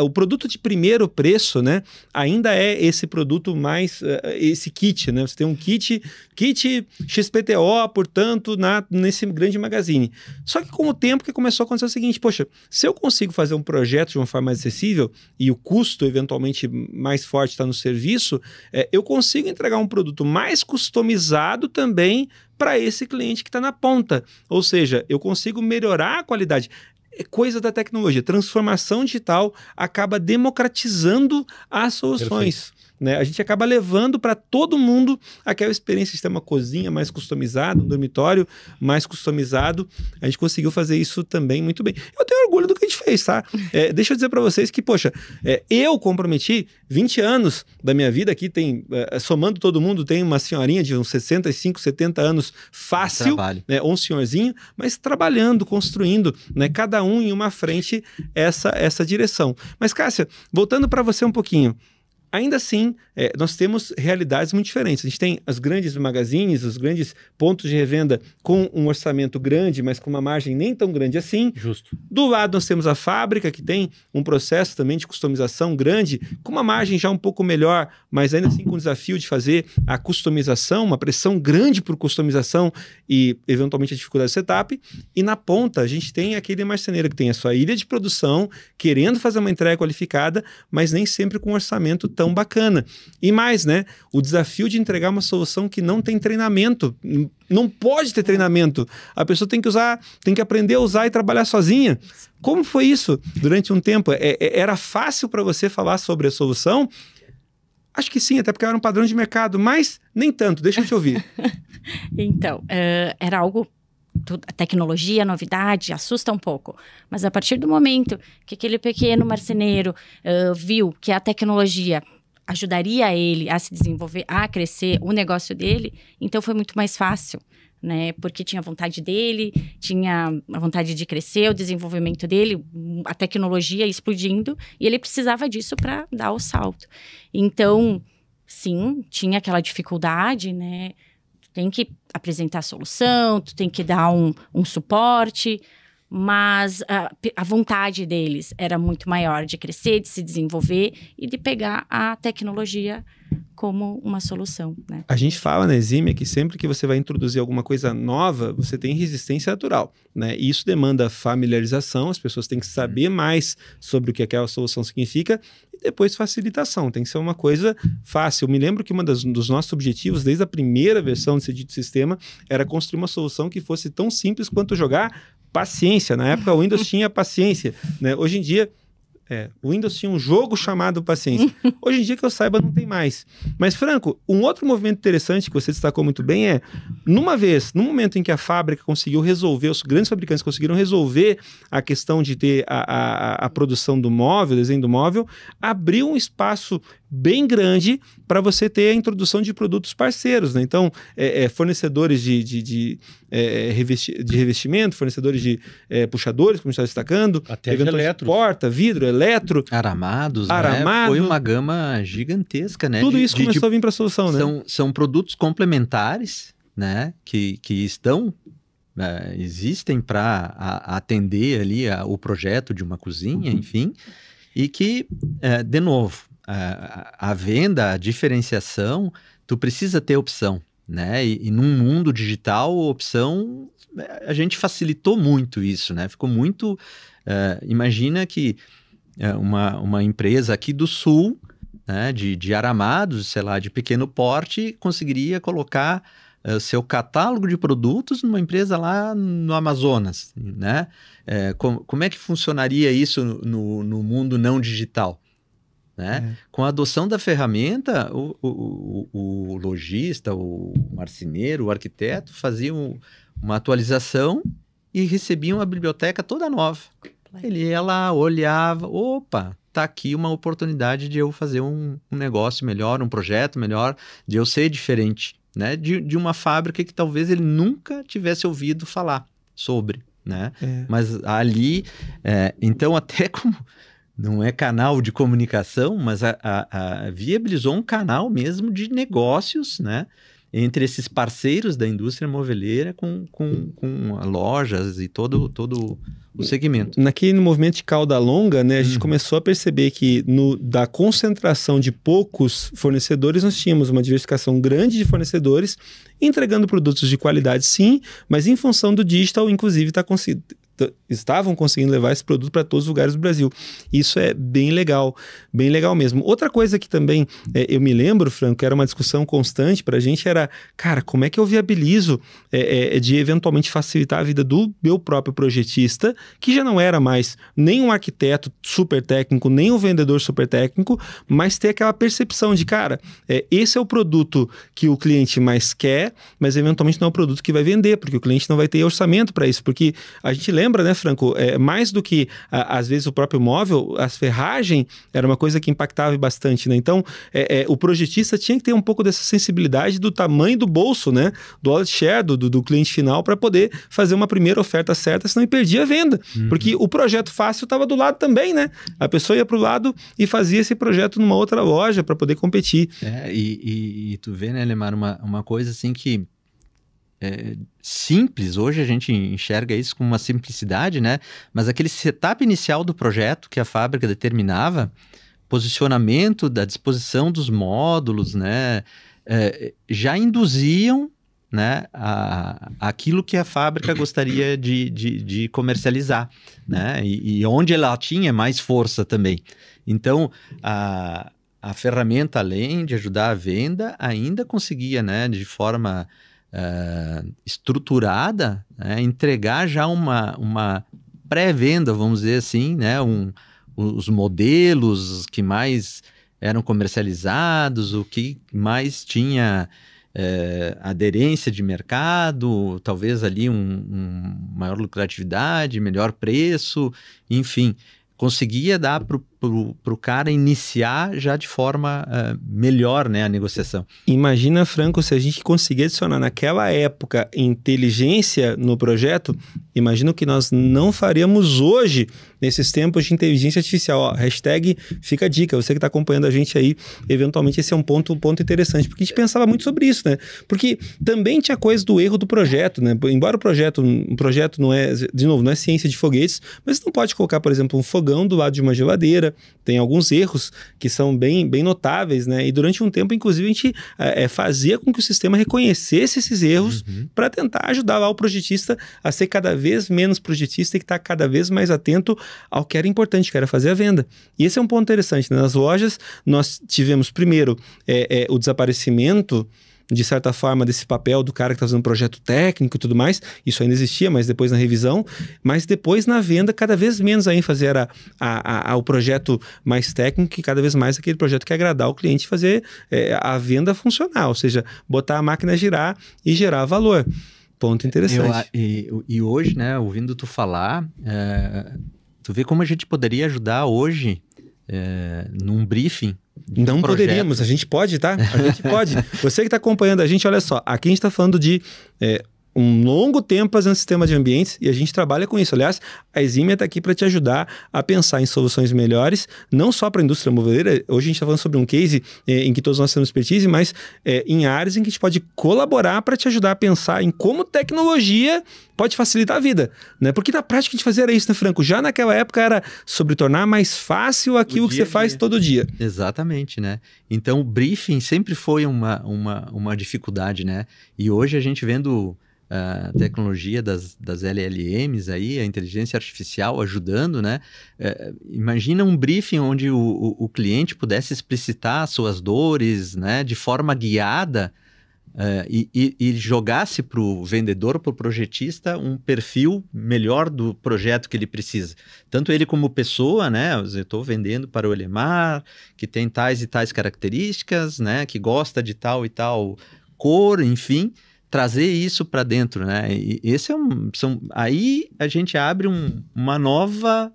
[SPEAKER 1] O produto de primeiro preço, né, ainda é esse produto mais, eh, eh, esse kit, né? Você tem um kit, kit XPTO, portanto, na, nesse grande magazine. Só que com o tempo que começou a acontecer o seguinte, poxa, se eu consigo fazer um projeto de uma forma mais acessível, possível e o custo eventualmente mais forte está no serviço, é, eu consigo entregar um produto mais customizado também para esse cliente que está na ponta. Ou seja, eu consigo melhorar a qualidade é coisa da tecnologia. Transformação digital acaba democratizando as soluções. Perfeito. Né? A gente acaba levando para todo mundo aquela experiência de ter uma cozinha mais customizada, um dormitório mais customizado. A gente conseguiu fazer isso também muito bem. Eu tenho orgulho do que a gente fez, tá? É, deixa eu dizer para vocês que, poxa, é, eu comprometi 20 anos da minha vida aqui, tem, é, é, somando todo mundo, tem uma senhorinha de uns 65, 70 anos fácil, né, ou um senhorzinho, mas trabalhando, construindo, né, cada um em uma frente essa, essa direção. Mas, Cássia, voltando para você um pouquinho. Ainda assim, é, nós temos realidades muito diferentes. A gente tem as grandes magazines, os grandes pontos de revenda com um orçamento grande, mas com uma margem nem tão grande assim. Justo. Do lado, nós temos a fábrica, que tem um processo também de customização grande, com uma margem já um pouco melhor, mas ainda assim com o desafio de fazer a customização, uma pressão grande por customização e, eventualmente, a dificuldade do setup. E na ponta, a gente tem aquele marceneiro que tem a sua ilha de produção, querendo fazer uma entrega qualificada, mas nem sempre com um orçamento tão tão bacana. E mais, né? O desafio de entregar uma solução que não tem treinamento. Não pode ter treinamento. A pessoa tem que usar, tem que aprender a usar e trabalhar sozinha. Como foi isso durante um tempo? É, é era fácil para você falar sobre a solução? Acho que sim, até porque era um padrão de mercado, mas nem tanto. Deixa eu te ouvir.
[SPEAKER 3] então, uh, era algo a tecnologia, a novidade, assusta um pouco. Mas a partir do momento que aquele pequeno marceneiro uh, viu que a tecnologia ajudaria ele a se desenvolver, a crescer o negócio dele, então foi muito mais fácil. Né, porque tinha a vontade dele, tinha a vontade de crescer, o desenvolvimento dele, a tecnologia explodindo, e ele precisava disso para dar o salto. Então, sim, tinha aquela dificuldade, né? Tu tem que apresentar a solução, tu tem que dar um, um suporte, mas a, a, vontade deles era muito maior de crescer, de se desenvolver e de pegar a tecnologia como uma solução. Né?
[SPEAKER 1] A gente fala na né, Exime que sempre que você vai introduzir alguma coisa nova, você tem resistência natural. Né? E isso demanda familiarização, as pessoas têm que saber mais sobre o que aquela solução significa e depois facilitação, tem que ser uma coisa fácil. Eu me lembro que um dos nossos objetivos, desde a primeira versão desse dito sistema, era construir uma solução que fosse tão simples quanto jogar paciência. Na época, o Windows tinha paciência. Né? Hoje em dia, é, o Windows tinha um jogo chamado Paciência. Hoje em dia, que eu saiba, não tem mais. Mas, Franco, um outro movimento interessante que você destacou muito bem é, numa vez, no momento em que a fábrica conseguiu resolver, os grandes fabricantes conseguiram resolver a questão de ter a, a, a produção do móvel, o desenho do móvel, abriu um espaço bem grande para você ter a introdução de produtos parceiros. Né? Então, é, é, fornecedores de, de, de, é, revesti de revestimento, fornecedores de é, puxadores, como está destacando, até eletro. porta, vidro, eletro.
[SPEAKER 2] Aramados, aramado, né? Foi uma gama gigantesca, né? Tudo isso de, começou a vir para a
[SPEAKER 1] solução, né? São,
[SPEAKER 2] são produtos complementares, né? Que, que estão Uh, existem para atender ali a, o projeto de uma cozinha, uhum. enfim, e que, uh, de novo, a, venda, a diferenciação, tu precisa ter opção, né? E, e num mundo digital, opção, a gente facilitou muito isso, né? Ficou muito... Uh, imagina que uh, uma, uma empresa aqui do Sul, né, de, de aramados, sei lá, de pequeno porte, conseguiria colocar uh, seu catálogo de produtos numa empresa lá no Amazonas, né? É, com, como é que funcionaria isso no, no mundo não digital? Né? É. Com a adoção da ferramenta, o, o, o, o lojista, o marceneiro, o arquiteto faziam uma atualização e recebiam a biblioteca toda nova. Ele ela olhava, opa, tá aqui uma oportunidade de eu fazer um, um negócio melhor, um projeto melhor, de eu ser diferente, né? De, de uma fábrica que talvez ele nunca tivesse ouvido falar sobre, né? É. Mas ali, é, então até como não é canal de comunicação, mas a, a, a viabilizou um canal mesmo de negócios, né? Entre esses parceiros da indústria moveleira com, com, com lojas e todo, todo o segmento.
[SPEAKER 1] Naquele movimento de cauda longa, né, a gente uhum. começou a perceber que no, da concentração de poucos fornecedores, nós tínhamos uma diversificação grande de fornecedores, entregando produtos de qualidade sim, mas em função do digital, inclusive, está tá estavam conseguindo levar esse produto para todos os lugares do Brasil. Isso é bem legal, bem legal mesmo. Outra coisa que também é, eu me lembro, Franco, era uma discussão constante para a gente era, cara, como é que eu viabilizo é, é, é, de eventualmente facilitar a vida do meu próprio projetista, que já não era mais nem um arquiteto super técnico, nem um vendedor super técnico, mas ter aquela percepção de, cara, é, esse é o produto que o cliente mais quer, mas eventualmente não é o produto que vai vender, porque o cliente não vai ter orçamento para isso, porque a gente lembra, né, Franco? É, mais do que, a, às vezes, o próprio móvel, as ferragens era uma coisa que impactava bastante, né? Então, é, é, o projetista tinha que ter um pouco dessa sensibilidade do tamanho do bolso, né? Do wallet share, do, do, do cliente final, para poder fazer uma primeira oferta certa, senão ele perdia a venda. Uhum. Porque o projeto fácil estava do lado também, né? A pessoa ia para o lado e fazia esse
[SPEAKER 2] projeto numa outra loja para poder competir. É, e, e, e, tu vê, né, Lemar, uma, uma coisa assim que é, simples. Hoje a gente enxerga isso com uma simplicidade, né? Mas aquele setup inicial do projeto que a fábrica determinava, posicionamento da disposição dos módulos, né? É, já induziam né, a, aquilo que a fábrica gostaria de, de, de comercializar, né, e, e, onde ela tinha mais força também. Então, a, a ferramenta, além de ajudar a venda, ainda conseguia, né, de forma uh, estruturada, né? entregar já uma, uma pré-venda, vamos dizer assim, né? Um, os modelos que mais eram comercializados, o que mais tinha eh, aderência de mercado, talvez ali um, um, maior lucratividade, melhor preço, enfim, conseguia dar para o para o cara iniciar já de forma uh, melhor né, a negociação. Imagina, Franco, se a gente
[SPEAKER 1] conseguir adicionar naquela época inteligência no projeto, imagina o que nós não faríamos hoje nesses tempos de inteligência artificial. Ó, hashtag fica a dica, você que está acompanhando a gente aí, eventualmente esse é um ponto, um ponto interessante, porque a gente pensava muito sobre isso, né? Porque também tinha coisa do erro do projeto, né? Embora o projeto, um projeto não é, de novo, não é ciência de foguetes, mas não pode colocar, por exemplo, um fogão do lado de uma geladeira, tem alguns erros que são bem, bem notáveis, né? E durante um tempo, inclusive, a gente é, fazia com que o sistema reconhecesse esses erros uhum. para tentar ajudar lá o projetista a ser cada vez menos projetista e que está cada vez mais atento ao que era importante, que era fazer a venda. E esse é um ponto interessante. Né? Nas lojas, nós tivemos primeiro é, é, o desaparecimento de certa forma, desse papel do cara que está fazendo um projeto técnico e tudo mais. Isso ainda existia, mas depois na revisão. Mas depois na venda, cada vez menos a ênfase era a, a, o projeto mais técnico e cada vez mais aquele projeto que agradar o cliente e fazer é, a venda funcionar, ou seja, botar a máquina a girar e gerar valor. Ponto interessante.
[SPEAKER 2] Eu, e, e, hoje, né, ouvindo tu falar, é, tu vê como a gente poderia ajudar hoje é, num briefing. Não um poderíamos, a gente pode, tá? A gente pode. Você que está acompanhando a gente, olha só,
[SPEAKER 1] aqui a gente está falando de é, um longo tempo fazendo sistemas de ambientes e a gente trabalha com isso. Aliás, a Exime está aqui para te ajudar a pensar em soluções melhores, não só para a indústria moveleira. Hoje a gente está falando sobre um case eh, em que todos nós temos expertise, mas eh, em áreas em que a gente pode colaborar para te ajudar a pensar em como tecnologia pode facilitar a vida. Né? Porque na prática a gente fazia isso, né, Franco? Já naquela época era
[SPEAKER 2] sobre tornar mais fácil aquilo que você faz todo dia. Exatamente, né? Então o briefing sempre foi uma, uma, uma dificuldade, né? E hoje a gente vendo a tecnologia das, das LLMs aí, a inteligência artificial ajudando, né? É, imagina um briefing onde o, o, o, cliente pudesse explicitar suas dores, né? De forma guiada é, e, e, e, jogasse para o vendedor, para o projetista, um perfil melhor do projeto que ele precisa. Tanto ele como pessoa, né? Eu estou vendendo para o Elemar, que tem tais e tais características, né? Que gosta de tal e tal cor, enfim trazer isso para dentro, né? E esse é um, são, aí a gente abre um, uma nova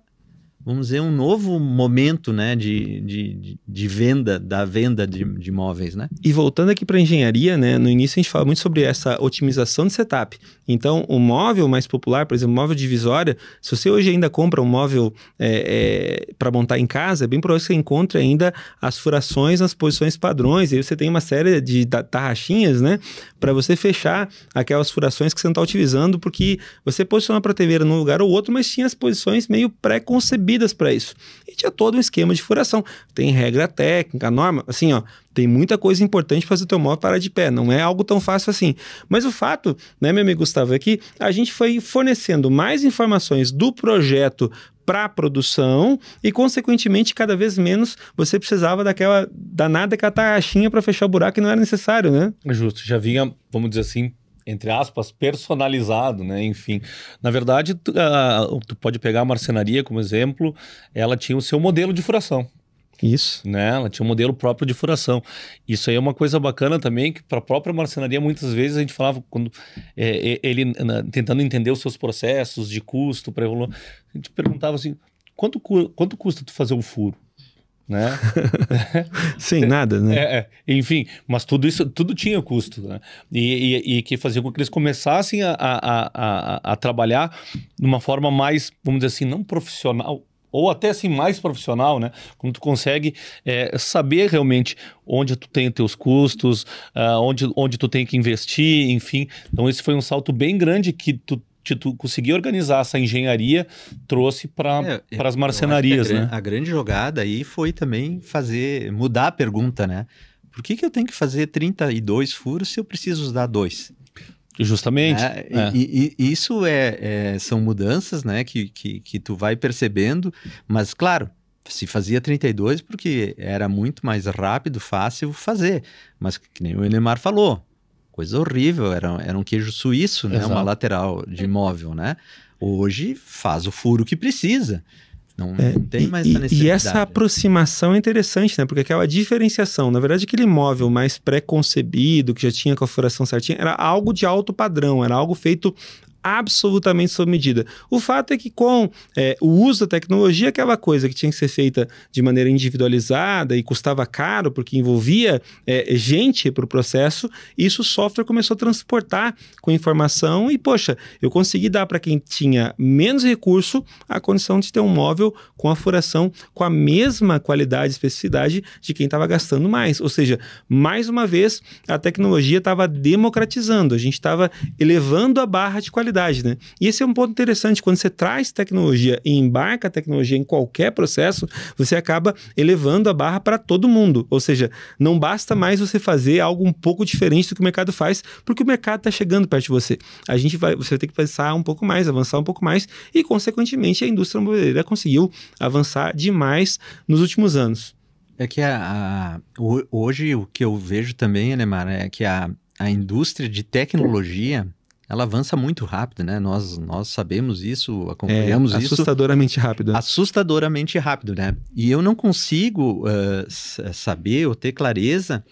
[SPEAKER 2] vamos dizer, um novo momento né, de, de, de venda, da venda de, de imóveis. Né?
[SPEAKER 1] E voltando aqui para a engenharia, né, no início a gente fala muito sobre essa otimização de setup. Então, o móvel mais popular, por exemplo, móvel divisória, se você hoje ainda compra um móvel é, é, para montar em casa, é bem provável que você encontre ainda as furações nas posições padrões, e aí você tem uma série de tarraxinhas né, para você fechar aquelas furações que você não está utilizando, porque você posiciona para a TV num lugar ou outro, mas tinha as posições meio pré-concebidas proibidas para isso. E tinha é todo um esquema de furação. Tem regra técnica, norma, assim, ó, tem muita coisa importante fazer o teu móvel parar de pé. Não é algo tão fácil assim. Mas o fato, né, meu amigo Gustavo, é que a gente foi fornecendo mais informações do projeto para produção e, consequentemente, cada vez menos você precisava daquela danada catarachinha para fechar o buraco e não era necessário, né? Justo. Já vinha,
[SPEAKER 4] vamos dizer assim, entre aspas, personalizado, né? Enfim, na verdade, tu, uh, tu pode pegar a marcenaria como exemplo, ela tinha o seu modelo de furação. Isso. Né? Ela tinha um modelo próprio de furação. Isso aí é uma coisa bacana também, que para a própria marcenaria, muitas vezes a gente falava, quando é, é, ele na, tentando entender os seus processos de custo para evoluir, a gente perguntava assim, quanto, quanto custa tu fazer um furo? né? Sem nada, né? É, é. Enfim, mas tudo isso, tudo tinha custo, né? E, e, e que fazia com que eles começassem a, a, a, a trabalhar de uma forma mais, vamos dizer assim, não profissional, ou até assim mais profissional, né? Como tu consegue é, saber realmente onde tu tem teus custos, uh, onde, onde tu tem que investir, enfim. Então esse foi um salto bem grande que tu conseguir organizar essa engenharia
[SPEAKER 2] trouxe para é, as marcenarias, a, né? A grande jogada aí foi também fazer mudar a pergunta, né? Por que, que eu tenho que fazer 32 furos se eu preciso usar dois? Justamente. É, é. E, e, isso é, é, são mudanças né, que, que, que tu vai percebendo, mas claro, se fazia 32 porque era muito mais rápido, fácil fazer. Mas que nem o Enemar falou, coisa horrível, era, era um queijo suíço, né? Uma lateral de imóvel né? Hoje faz o furo que precisa. Não, é, não tem mais e, essa necessidade. E essa
[SPEAKER 1] aproximação é interessante, né? Porque aquela diferenciação, na verdade, aquele imóvel mais pré-concebido, que já tinha a configuração certinha, era algo de alto padrão, era algo feito absolutamente sob medida. O fato é que com é, o uso da tecnologia, aquela coisa que tinha que ser feita de maneira individualizada e custava caro porque envolvia é, gente para o processo, isso o software começou a transportar com informação e, poxa, eu consegui dar para quem tinha menos recurso a condição de ter um móvel com a furação com a mesma qualidade e especificidade de quem estava gastando mais. Ou seja, mais uma vez, a tecnologia estava democratizando, a gente estava elevando a barra de qualidade qualidade, né? E esse é um ponto interessante. Quando você traz tecnologia e embarca a tecnologia em qualquer processo, você acaba elevando a barra para todo mundo. Ou seja, não basta mais você fazer algo um pouco diferente do que o mercado faz, porque o mercado está chegando perto de você. A gente vai, você vai ter que pensar um pouco mais, avançar um pouco mais, e
[SPEAKER 2] consequentemente a indústria brasileira conseguiu avançar demais nos últimos anos. É que a, a hoje o que eu vejo também, Alemar, é que a, a indústria de tecnologia ela avança muito rápido, né? Nós, nós sabemos isso, é, acompanhamos é, assustadoramente isso. Assustadoramente rápido. Assustadoramente rápido, né? E eu não consigo uh, saber ou ter clareza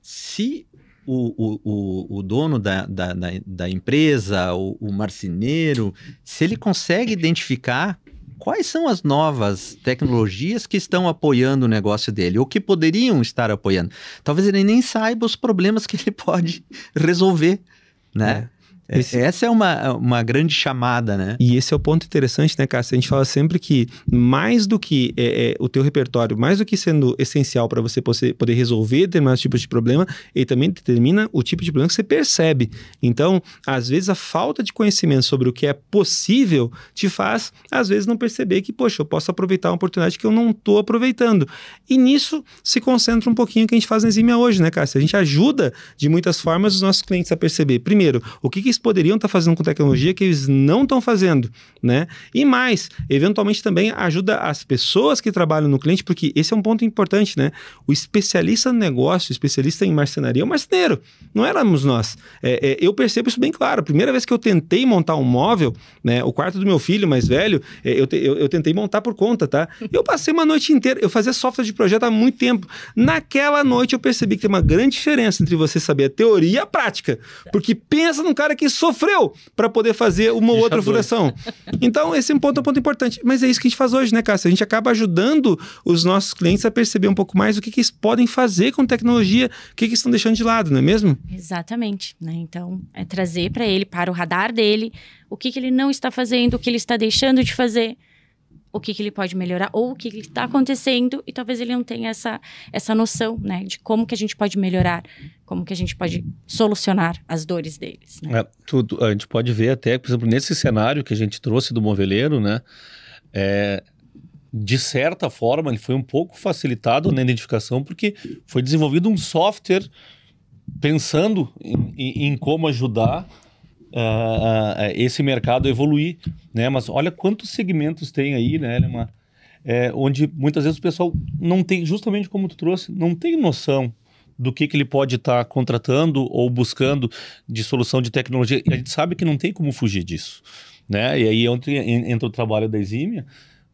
[SPEAKER 2] se o, o, o dono da, da, da empresa, o, o marceneiro, se ele consegue identificar quais são as novas tecnologias que estão apoiando o negócio dele, ou que poderiam estar apoiando. Talvez ele nem saiba os problemas que ele pode resolver, né? É. É, esse... Essa é uma, uma grande chamada, né? E esse é o ponto interessante,
[SPEAKER 1] né, Cássio? A gente fala sempre que mais do que é, é, o teu repertório, mais do que sendo essencial para você poder resolver determinados tipos de problema, ele também determina o tipo de problema que você percebe. Então, às vezes, a falta de conhecimento sobre o que é possível te faz, às vezes, não perceber que, poxa, eu posso aproveitar uma oportunidade que eu não estou aproveitando. E nisso se concentra um pouquinho o que a gente faz na Exímia hoje, né, Cássio? A gente ajuda, de muitas formas, os nossos clientes a perceber, primeiro, o que, que poderiam estar tá fazendo com tecnologia que eles não estão fazendo, né? E mais, eventualmente também ajuda as pessoas que trabalham no cliente, porque esse é um ponto importante, né? O especialista no negócio, especialista em marcenaria é o marceneiro, não éramos nós. É, é, eu percebo isso bem claro. primeira vez que eu tentei montar um móvel, né? O quarto do meu filho mais velho, é, eu, te, eu, eu tentei montar por conta, tá? Eu passei uma noite inteira, eu fazia software de projeto há muito tempo. Naquela noite eu percebi que tem uma grande diferença entre você saber a teoria e a prática. Porque pensa num cara que sofreu para poder fazer uma ou outra furação. Então, esse é um ponto, um ponto importante. Mas é isso que a gente faz hoje, né, Cássio? A gente acaba ajudando os nossos clientes a perceber um pouco mais o que, que eles podem fazer com tecnologia, o que, que estão deixando de lado, não é mesmo?
[SPEAKER 3] Exatamente. Né? Então, é trazer para ele, para o radar dele, o que, que ele não está fazendo, o que ele está deixando de fazer o que, que ele pode melhorar ou o que está acontecendo e talvez ele não tenha essa, essa noção, né, de como que a gente pode melhorar, como que a gente pode solucionar as dores deles. Né?
[SPEAKER 4] É, tudo, a gente pode ver até, por exemplo, nesse cenário que a gente trouxe do moveleiro, né, é, de certa forma ele foi um pouco facilitado na identificação porque foi desenvolvido um software pensando em, em, em como ajudar uh, uh, esse mercado evoluir, né? Mas olha quantos segmentos tem aí, né, Lemar? É, onde muitas vezes o pessoal não tem, justamente como tu trouxe, não tem noção do que, que ele pode estar tá contratando ou buscando de solução de tecnologia. E a gente sabe que não tem como fugir disso. Né? E aí entra, entra o trabalho da Exímia,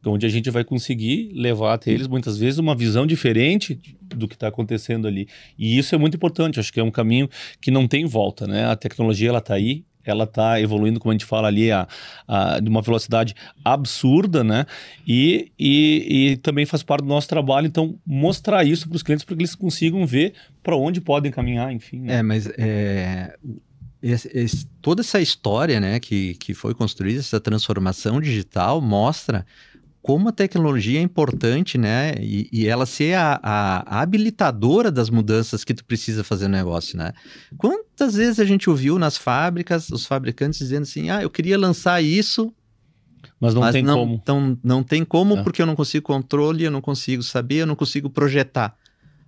[SPEAKER 4] onde a gente vai conseguir levar até eles, muitas vezes, uma visão diferente do que está acontecendo ali. E isso é muito importante, acho que é um caminho que não tem volta. Né? A tecnologia ela está aí, ela está evoluindo, como a gente fala ali, a, a, de uma velocidade absurda, né? E, e, e também faz parte do nosso trabalho, então, mostrar isso para os clientes para que eles consigam ver para onde podem caminhar, enfim. Né? É,
[SPEAKER 2] mas é, esse, esse, toda essa história né, que, que foi construída, essa transformação digital, mostra como a tecnologia é importante, né? E, e ela ser a, a, habilitadora das mudanças que tu precisa fazer no negócio, né? Quantas vezes a gente ouviu nas fábricas os fabricantes dizendo assim: ah, eu queria lançar isso. Mas não mas tem não, como. Então, não tem como, é. porque eu não consigo controle, eu não consigo saber, eu não consigo projetar.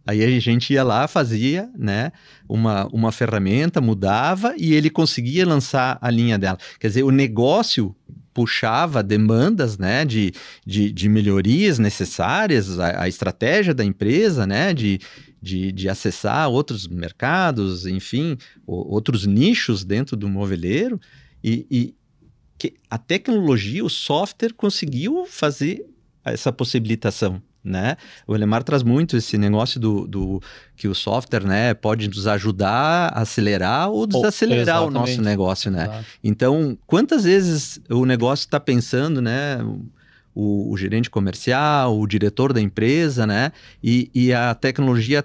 [SPEAKER 2] Aí a gente ia lá, fazia né, uma, uma ferramenta, mudava e ele conseguia lançar a linha dela. Quer dizer, o negócio puxava demandas né, de, de, de melhorias necessárias, a, a, estratégia da empresa, né, de, de, de acessar outros mercados, enfim, o, outros nichos dentro do moveleiro. E, e que a tecnologia, o software conseguiu fazer essa possibilitação né? O Elemar traz muito esse negócio do, do que o software, né, pode nos ajudar a acelerar ou desacelerar oh, o nosso negócio, né? Exato. Então, quantas vezes o negócio está pensando, né? O, o, gerente comercial, o diretor da empresa, né? E, e a tecnologia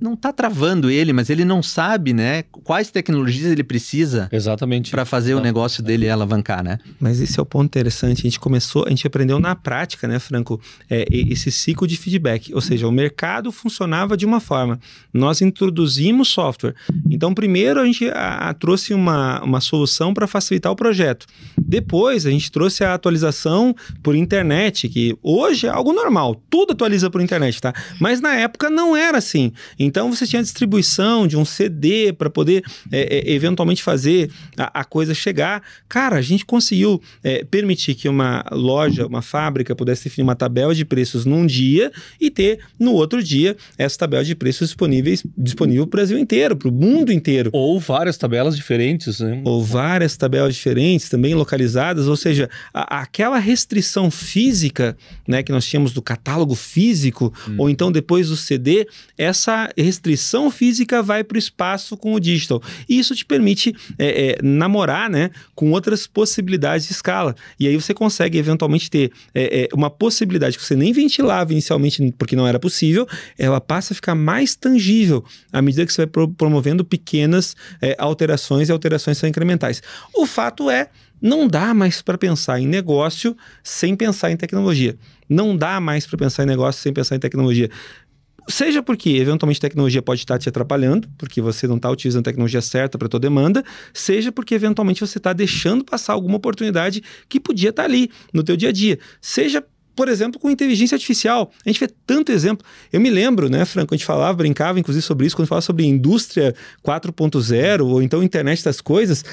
[SPEAKER 2] não está travando ele, mas ele não sabe, né, quais tecnologias ele precisa exatamente para fazer o negócio dele alavancar, né?
[SPEAKER 1] Mas esse é o ponto interessante. A gente começou, a gente aprendeu na prática, né, Franco, é, esse ciclo de feedback. Ou seja, o mercado funcionava de uma forma. Nós introduzimos software. Então, primeiro a gente a, a, trouxe uma, uma solução para facilitar o projeto. Depois a gente trouxe a atualização por internet, que hoje é algo normal. Tudo atualiza por internet, tá? Mas na época não era assim. Então você tinha a distribuição de um CD para poder é, é, eventualmente fazer a, a, coisa chegar. Cara, a gente conseguiu é, permitir que uma loja, uma fábrica pudesse definir uma tabela de preços num dia e ter no outro dia essa tabela de preços disponíveis, disponível para o Brasil inteiro, para o mundo inteiro. Ou várias tabelas diferentes, né? Ou várias tabelas diferentes, também localizadas, ou seja, a, aquela restrição física né, que nós tínhamos do catálogo físico, hum. ou então depois do CD, essa restrição física vai para o espaço com o digital. E isso te permite é, é, namorar né, com outras possibilidades de escala. E aí você consegue eventualmente ter é, é, uma possibilidade que você nem ventilava inicialmente porque não era possível, ela passa a ficar mais tangível à medida que você vai pro promovendo pequenas é, alterações e alterações são incrementais. O fato é não dá mais para pensar em negócio sem pensar em tecnologia. Não dá mais para pensar em negócio sem pensar em tecnologia. Seja porque, eventualmente, tecnologia pode estar te atrapalhando, porque você não está utilizando a tecnologia certa para a tua demanda, seja porque, eventualmente, você está deixando passar alguma oportunidade que podia estar tá ali no teu dia a dia. Seja por exemplo, com inteligência artificial. A gente vê tanto exemplo. Eu me lembro, né, Franco, a gente falava, brincava inclusive sobre isso, quando falava sobre indústria 4.0 ou então internet das coisas,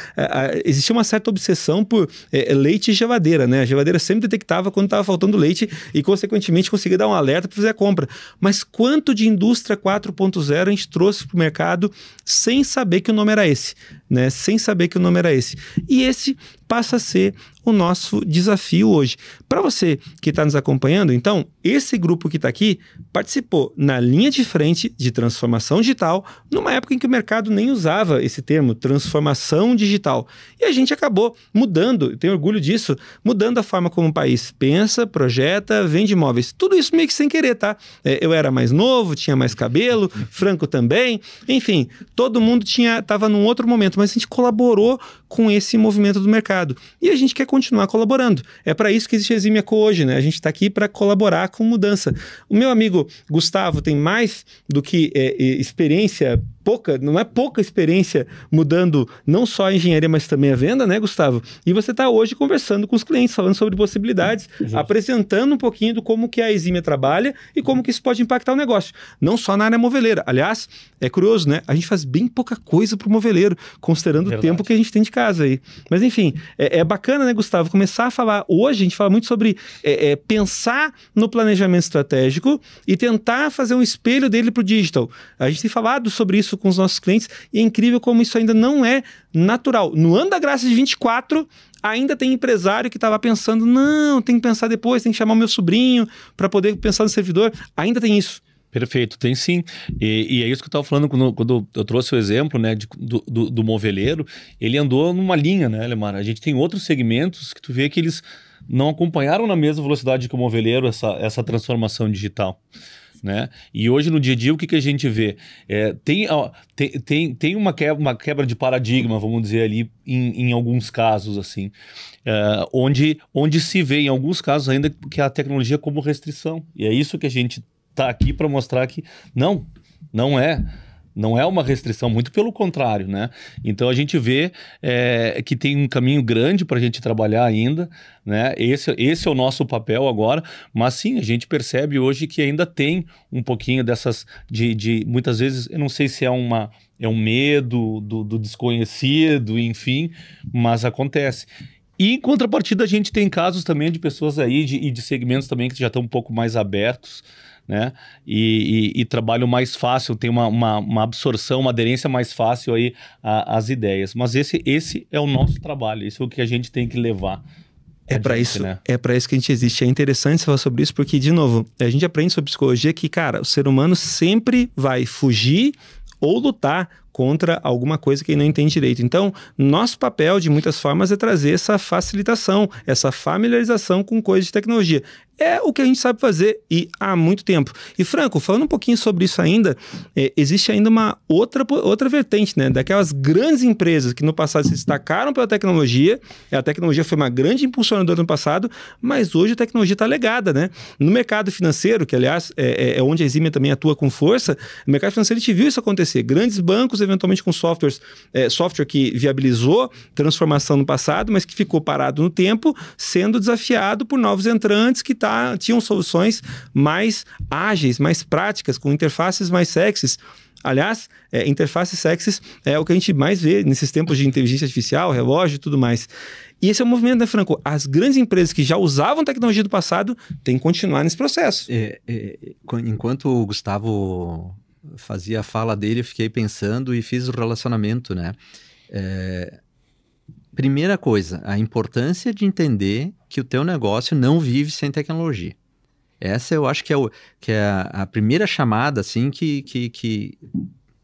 [SPEAKER 1] existia uma certa obsessão por é, leite e geladeira, né? A geladeira sempre detectava quando estava faltando leite e, consequentemente, conseguia dar um alerta para fazer a compra. Mas quanto de indústria 4.0 a gente trouxe para o mercado sem saber que o nome era esse, né? Sem saber que o nome era esse. E esse passa a ser o nosso desafio hoje. Para você que está nos acompanhando, então, esse grupo que está aqui participou na linha de frente de transformação digital, numa época em que o mercado nem usava esse termo, transformação digital. E a gente acabou mudando, tenho orgulho disso, mudando a forma como o país pensa, projeta, vende imóveis. Tudo isso meio que sem querer, tá? É, eu era mais novo, tinha mais cabelo, uhum. Franco também, enfim, todo mundo tinha estava num outro momento, mas a gente colaborou com esse movimento do mercado. E a gente quer continuar colaborando. É para isso que existe a Exímia Co hoje, né? A gente está aqui para colaborar com mudança. O meu amigo Gustavo tem mais do que é, experiência pouca, não é pouca experiência mudando não só a engenharia, mas também a venda, né, Gustavo? E você está hoje conversando com os clientes, falando sobre possibilidades, uhum. Justo. apresentando um pouquinho do como que a Exímia trabalha e como que isso pode impactar o negócio. Não só na área moveleira. Aliás, é curioso, né? A gente faz bem pouca coisa para o moveleiro, considerando Verdade. o tempo que a gente tem de casa aí. Mas enfim, é, é, bacana, né, Gustavo, começar a falar. Hoje a gente fala muito sobre é, é, pensar no planejamento estratégico e tentar fazer um espelho dele para o digital. A gente tem falado sobre isso isso com os nossos clientes e é incrível como isso ainda não é natural. No ano da graça de 24, ainda tem empresário que estava pensando: não, tem que pensar depois, tem que chamar meu sobrinho para poder pensar no servidor. Ainda tem isso.
[SPEAKER 4] Perfeito, tem sim. E, e, é isso que eu estava falando quando, quando, eu trouxe o exemplo né, de, do, do, do, moveleiro. Ele andou numa linha, né, Lemar? A gente tem outros segmentos que tu vê que eles não acompanharam na mesma velocidade que o moveleiro essa, essa transformação digital. Né? E hoje, no dia a dia, o que, que a gente vê? É, tem, ó, tem, tem, uma, quebra, uma quebra de paradigma, vamos dizer ali, em, em alguns casos, assim, é, onde, onde se vê, em alguns casos ainda, que a tecnologia como restrição. E é isso que a gente está aqui para mostrar que não, não é. Não é uma restrição, muito pelo contrário, né? Então a gente vê é, que tem um caminho grande para a gente trabalhar ainda, né? Esse, esse é o nosso papel agora, mas sim, a gente percebe hoje que ainda tem um pouquinho dessas, de, de muitas vezes, eu não sei se é uma é um medo do, do desconhecido, enfim, mas acontece. E em contrapartida, a gente tem casos também de pessoas aí de, e de segmentos também que já estão um pouco mais abertos, né? E, e, e trabalho mais fácil, tem uma, uma, uma, absorção, uma aderência mais fácil aí às ideias. Mas esse, esse é o nosso trabalho, isso é o que a gente tem que levar. É para isso, né?
[SPEAKER 1] é para isso que a gente existe. É interessante você falar sobre isso porque de novo, a gente aprende sobre psicologia que, cara, o ser humano sempre vai fugir ou lutar contra alguma coisa que ele não entende direito. Então, nosso papel, de muitas formas, é trazer essa facilitação, essa familiarização com coisas de tecnologia. É o que a gente sabe fazer e há muito tempo. E, Franco, falando um pouquinho sobre isso ainda, é, existe ainda uma outra, outra vertente, né? Daquelas grandes empresas que no passado se destacaram pela tecnologia, a tecnologia foi uma grande impulsionadora no passado, mas hoje a tecnologia está legada, né? No mercado financeiro, que aliás é, é, é onde a Exime também atua com força, o mercado financeiro a gente viu isso acontecer. Grandes bancos eventualmente com softwares, é, software que viabilizou transformação no passado, mas que ficou parado no tempo, sendo desafiado por novos entrantes que tá, tinham soluções mais ágeis, mais práticas, com interfaces mais sexys. Aliás, é, interfaces sexys é o que a gente mais vê nesses tempos de inteligência artificial, relógio e tudo mais. E esse é o movimento, né, Franco? As grandes empresas que já usavam
[SPEAKER 2] tecnologia do passado têm que continuar nesse processo. É, é, enquanto o Gustavo fazia a fala dele, eu fiquei pensando e fiz o relacionamento, né? É, primeira coisa, a importância de entender que o teu negócio não vive sem tecnologia. Essa eu acho que é, o, que é a, a primeira chamada, assim, que, que, que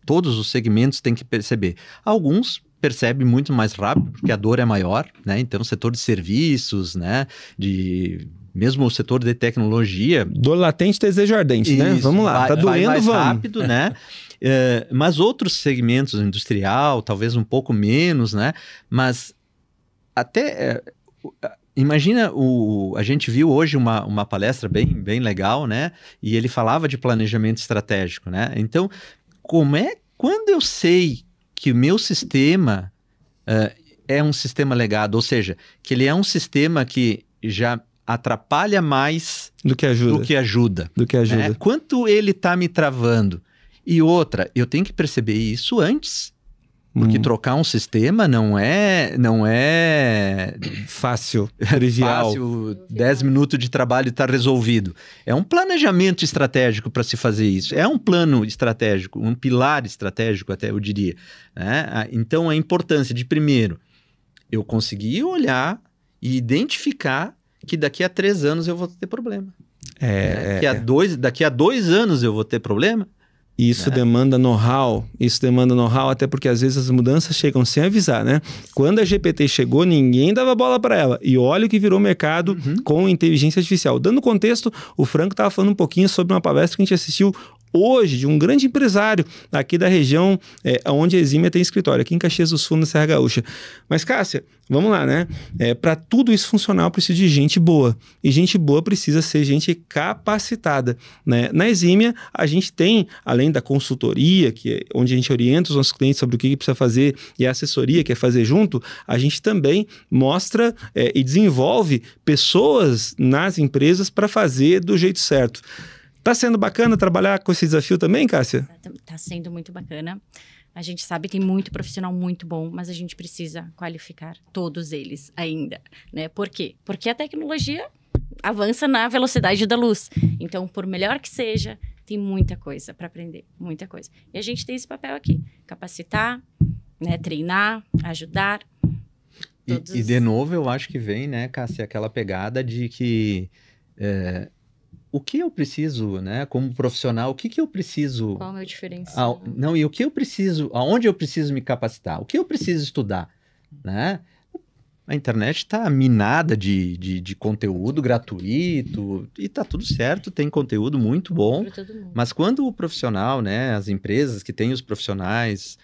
[SPEAKER 2] todos os segmentos têm que perceber. Alguns percebem muito mais rápido, porque a dor é maior, né? Então, setor de serviços, né? De mesmo o setor de tecnologia. Do latente desejo ardente, né? Isso, né? Vamos lá, vai, tá doendo, vai mais vamos. rápido, né? é, mas outros segmentos, industrial, talvez um pouco menos, né? Mas até. É, imagina, o, a gente viu hoje uma, uma palestra bem, bem legal, né? E ele falava de planejamento estratégico, né? Então, como é. Quando eu sei que o meu sistema. Eh, é um sistema legado, ou seja, que ele é um sistema que já atrapalha mais do que ajuda. Do que ajuda. Do que ajuda. É, quanto ele tá me travando? E outra, eu tenho que perceber isso antes. Porque hum. trocar um sistema não é não é fácil, trivial. Fácil, 10 minutos de trabalho está resolvido. É um planejamento estratégico para se fazer isso. É um plano estratégico, um pilar estratégico até eu diria. Né? Então a importância de primeiro eu conseguir olhar e identificar que daqui a três anos eu vou ter problema. É, daqui, né? é, a é. dois, daqui a dois anos eu vou ter problema.
[SPEAKER 1] isso é. demanda know-how, isso demanda know-how, até porque às vezes as mudanças chegam sem avisar, né? Quando a GPT chegou, ninguém dava bola para ela. E olha o que virou mercado uhum. com inteligência artificial. Dando contexto, o Franco estava falando um pouquinho sobre uma palestra que a gente assistiu hoje de um grande empresário aqui da região é, onde a Exímia tem escritório, aqui em Caxias do Sul, na Serra Gaúcha. Mas, Cássia, vamos lá, né? É, Para tudo isso funcionar, eu preciso de gente boa. E gente boa precisa ser gente capacitada. Né? Na Exímia, a gente tem, além da consultoria, que é onde a gente orienta os nossos clientes sobre o que, que precisa fazer, e a assessoria, que é fazer junto, a gente também mostra é, e desenvolve pessoas nas empresas para fazer do jeito certo. Tá sendo bacana trabalhar com esse desafio também,
[SPEAKER 3] Cássia? Tá, tá, tá sendo muito bacana. A gente sabe que tem muito profissional muito bom, mas a gente precisa qualificar todos eles ainda, né? Por quê? Porque a tecnologia avança na velocidade da luz. Então, por melhor que seja, tem muita coisa para aprender, muita coisa. E a gente tem esse papel aqui, capacitar, né, treinar, ajudar.
[SPEAKER 2] Todos... E, e, de novo, eu acho que vem, né, Cássia, aquela pegada de que é o que eu preciso, né, como profissional, o que, que eu preciso. Qual
[SPEAKER 3] é o meu diferencial?
[SPEAKER 2] não, e o que eu preciso, aonde eu preciso me capacitar, o que eu preciso estudar, né? A internet está minada de, de, de, conteúdo gratuito e tá tudo certo, tem conteúdo muito bom. Mas quando o profissional, né, as empresas que têm os profissionais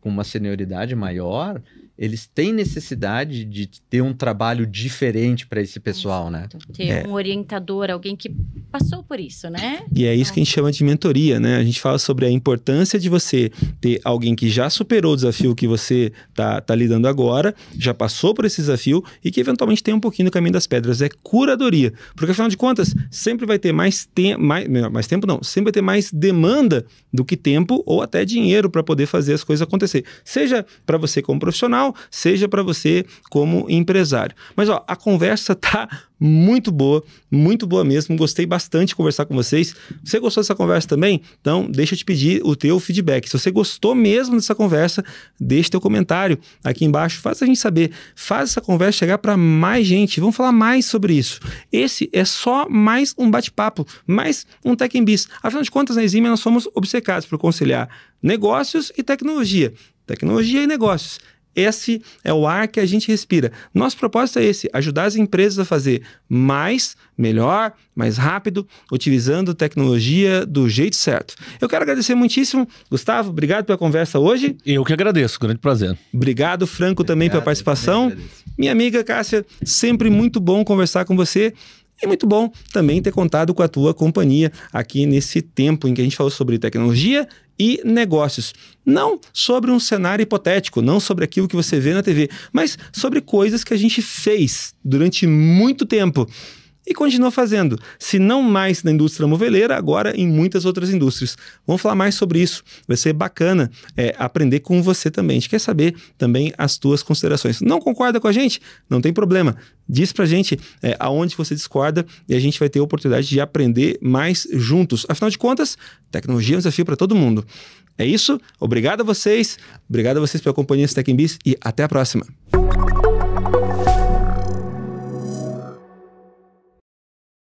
[SPEAKER 2] com uma senioridade maior, eles têm necessidade de ter um trabalho diferente para esse pessoal, né? Ter é.
[SPEAKER 3] um orientador, alguém que passou por isso, né?
[SPEAKER 2] E
[SPEAKER 1] é isso que a gente chama de mentoria, né? A gente fala sobre a importância de você ter alguém que já superou o desafio que você tá, tá lidando agora, já passou por esse desafio e que eventualmente tem um pouquinho do caminho das pedras. É curadoria. Porque afinal de contas, sempre vai ter mais tempo, mais, mais tempo não, sempre vai ter mais demanda do que tempo ou até dinheiro para poder fazer as coisas acontecer. Seja para você como profissional, profissional, seja para você como empresário. Mas ó, a conversa tá muito boa, muito boa mesmo. Gostei bastante de conversar com vocês. Você gostou dessa conversa também? Então, deixa eu te pedir o teu feedback. Se você gostou mesmo dessa conversa, deixa teu comentário aqui embaixo. Faz a gente saber. Faz essa conversa chegar para mais gente. Vamos falar mais sobre isso. Esse é só mais um bate-papo, mais um Tech Biz. Afinal de contas, na Exime, nós somos obcecados por conciliar negócios e tecnologia. Tecnologia e negócios. Esse é o ar que a gente respira. Nosso propósito é esse: ajudar as empresas a fazer mais, melhor, mais rápido, utilizando tecnologia do jeito certo. Eu quero agradecer muitíssimo, Gustavo. Obrigado pela conversa hoje. Eu que agradeço, grande prazer. Obrigado, Franco, obrigado, também pela participação. Minha amiga Cássia, sempre muito bom conversar com você. E muito bom também ter contado com a tua companhia aqui nesse tempo em que a gente falou sobre tecnologia e negócios. Não sobre um cenário hipotético, não sobre aquilo que você vê na TV, mas sobre coisas que a gente fez durante muito tempo e continua fazendo, se não mais na indústria moveleira, agora em muitas outras indústrias. Vamos falar mais sobre isso, vai ser bacana é, aprender com você também. A gente quer saber também as tuas considerações. Não concorda com a gente? Não tem problema. Diz pra gente é, aonde você discorda e a gente vai ter a oportunidade de aprender mais juntos. Afinal de contas, tecnologia é um desafio para todo mundo. É isso. Obrigado a vocês. Obrigado a vocês pela companhia Stack Bis e até a próxima.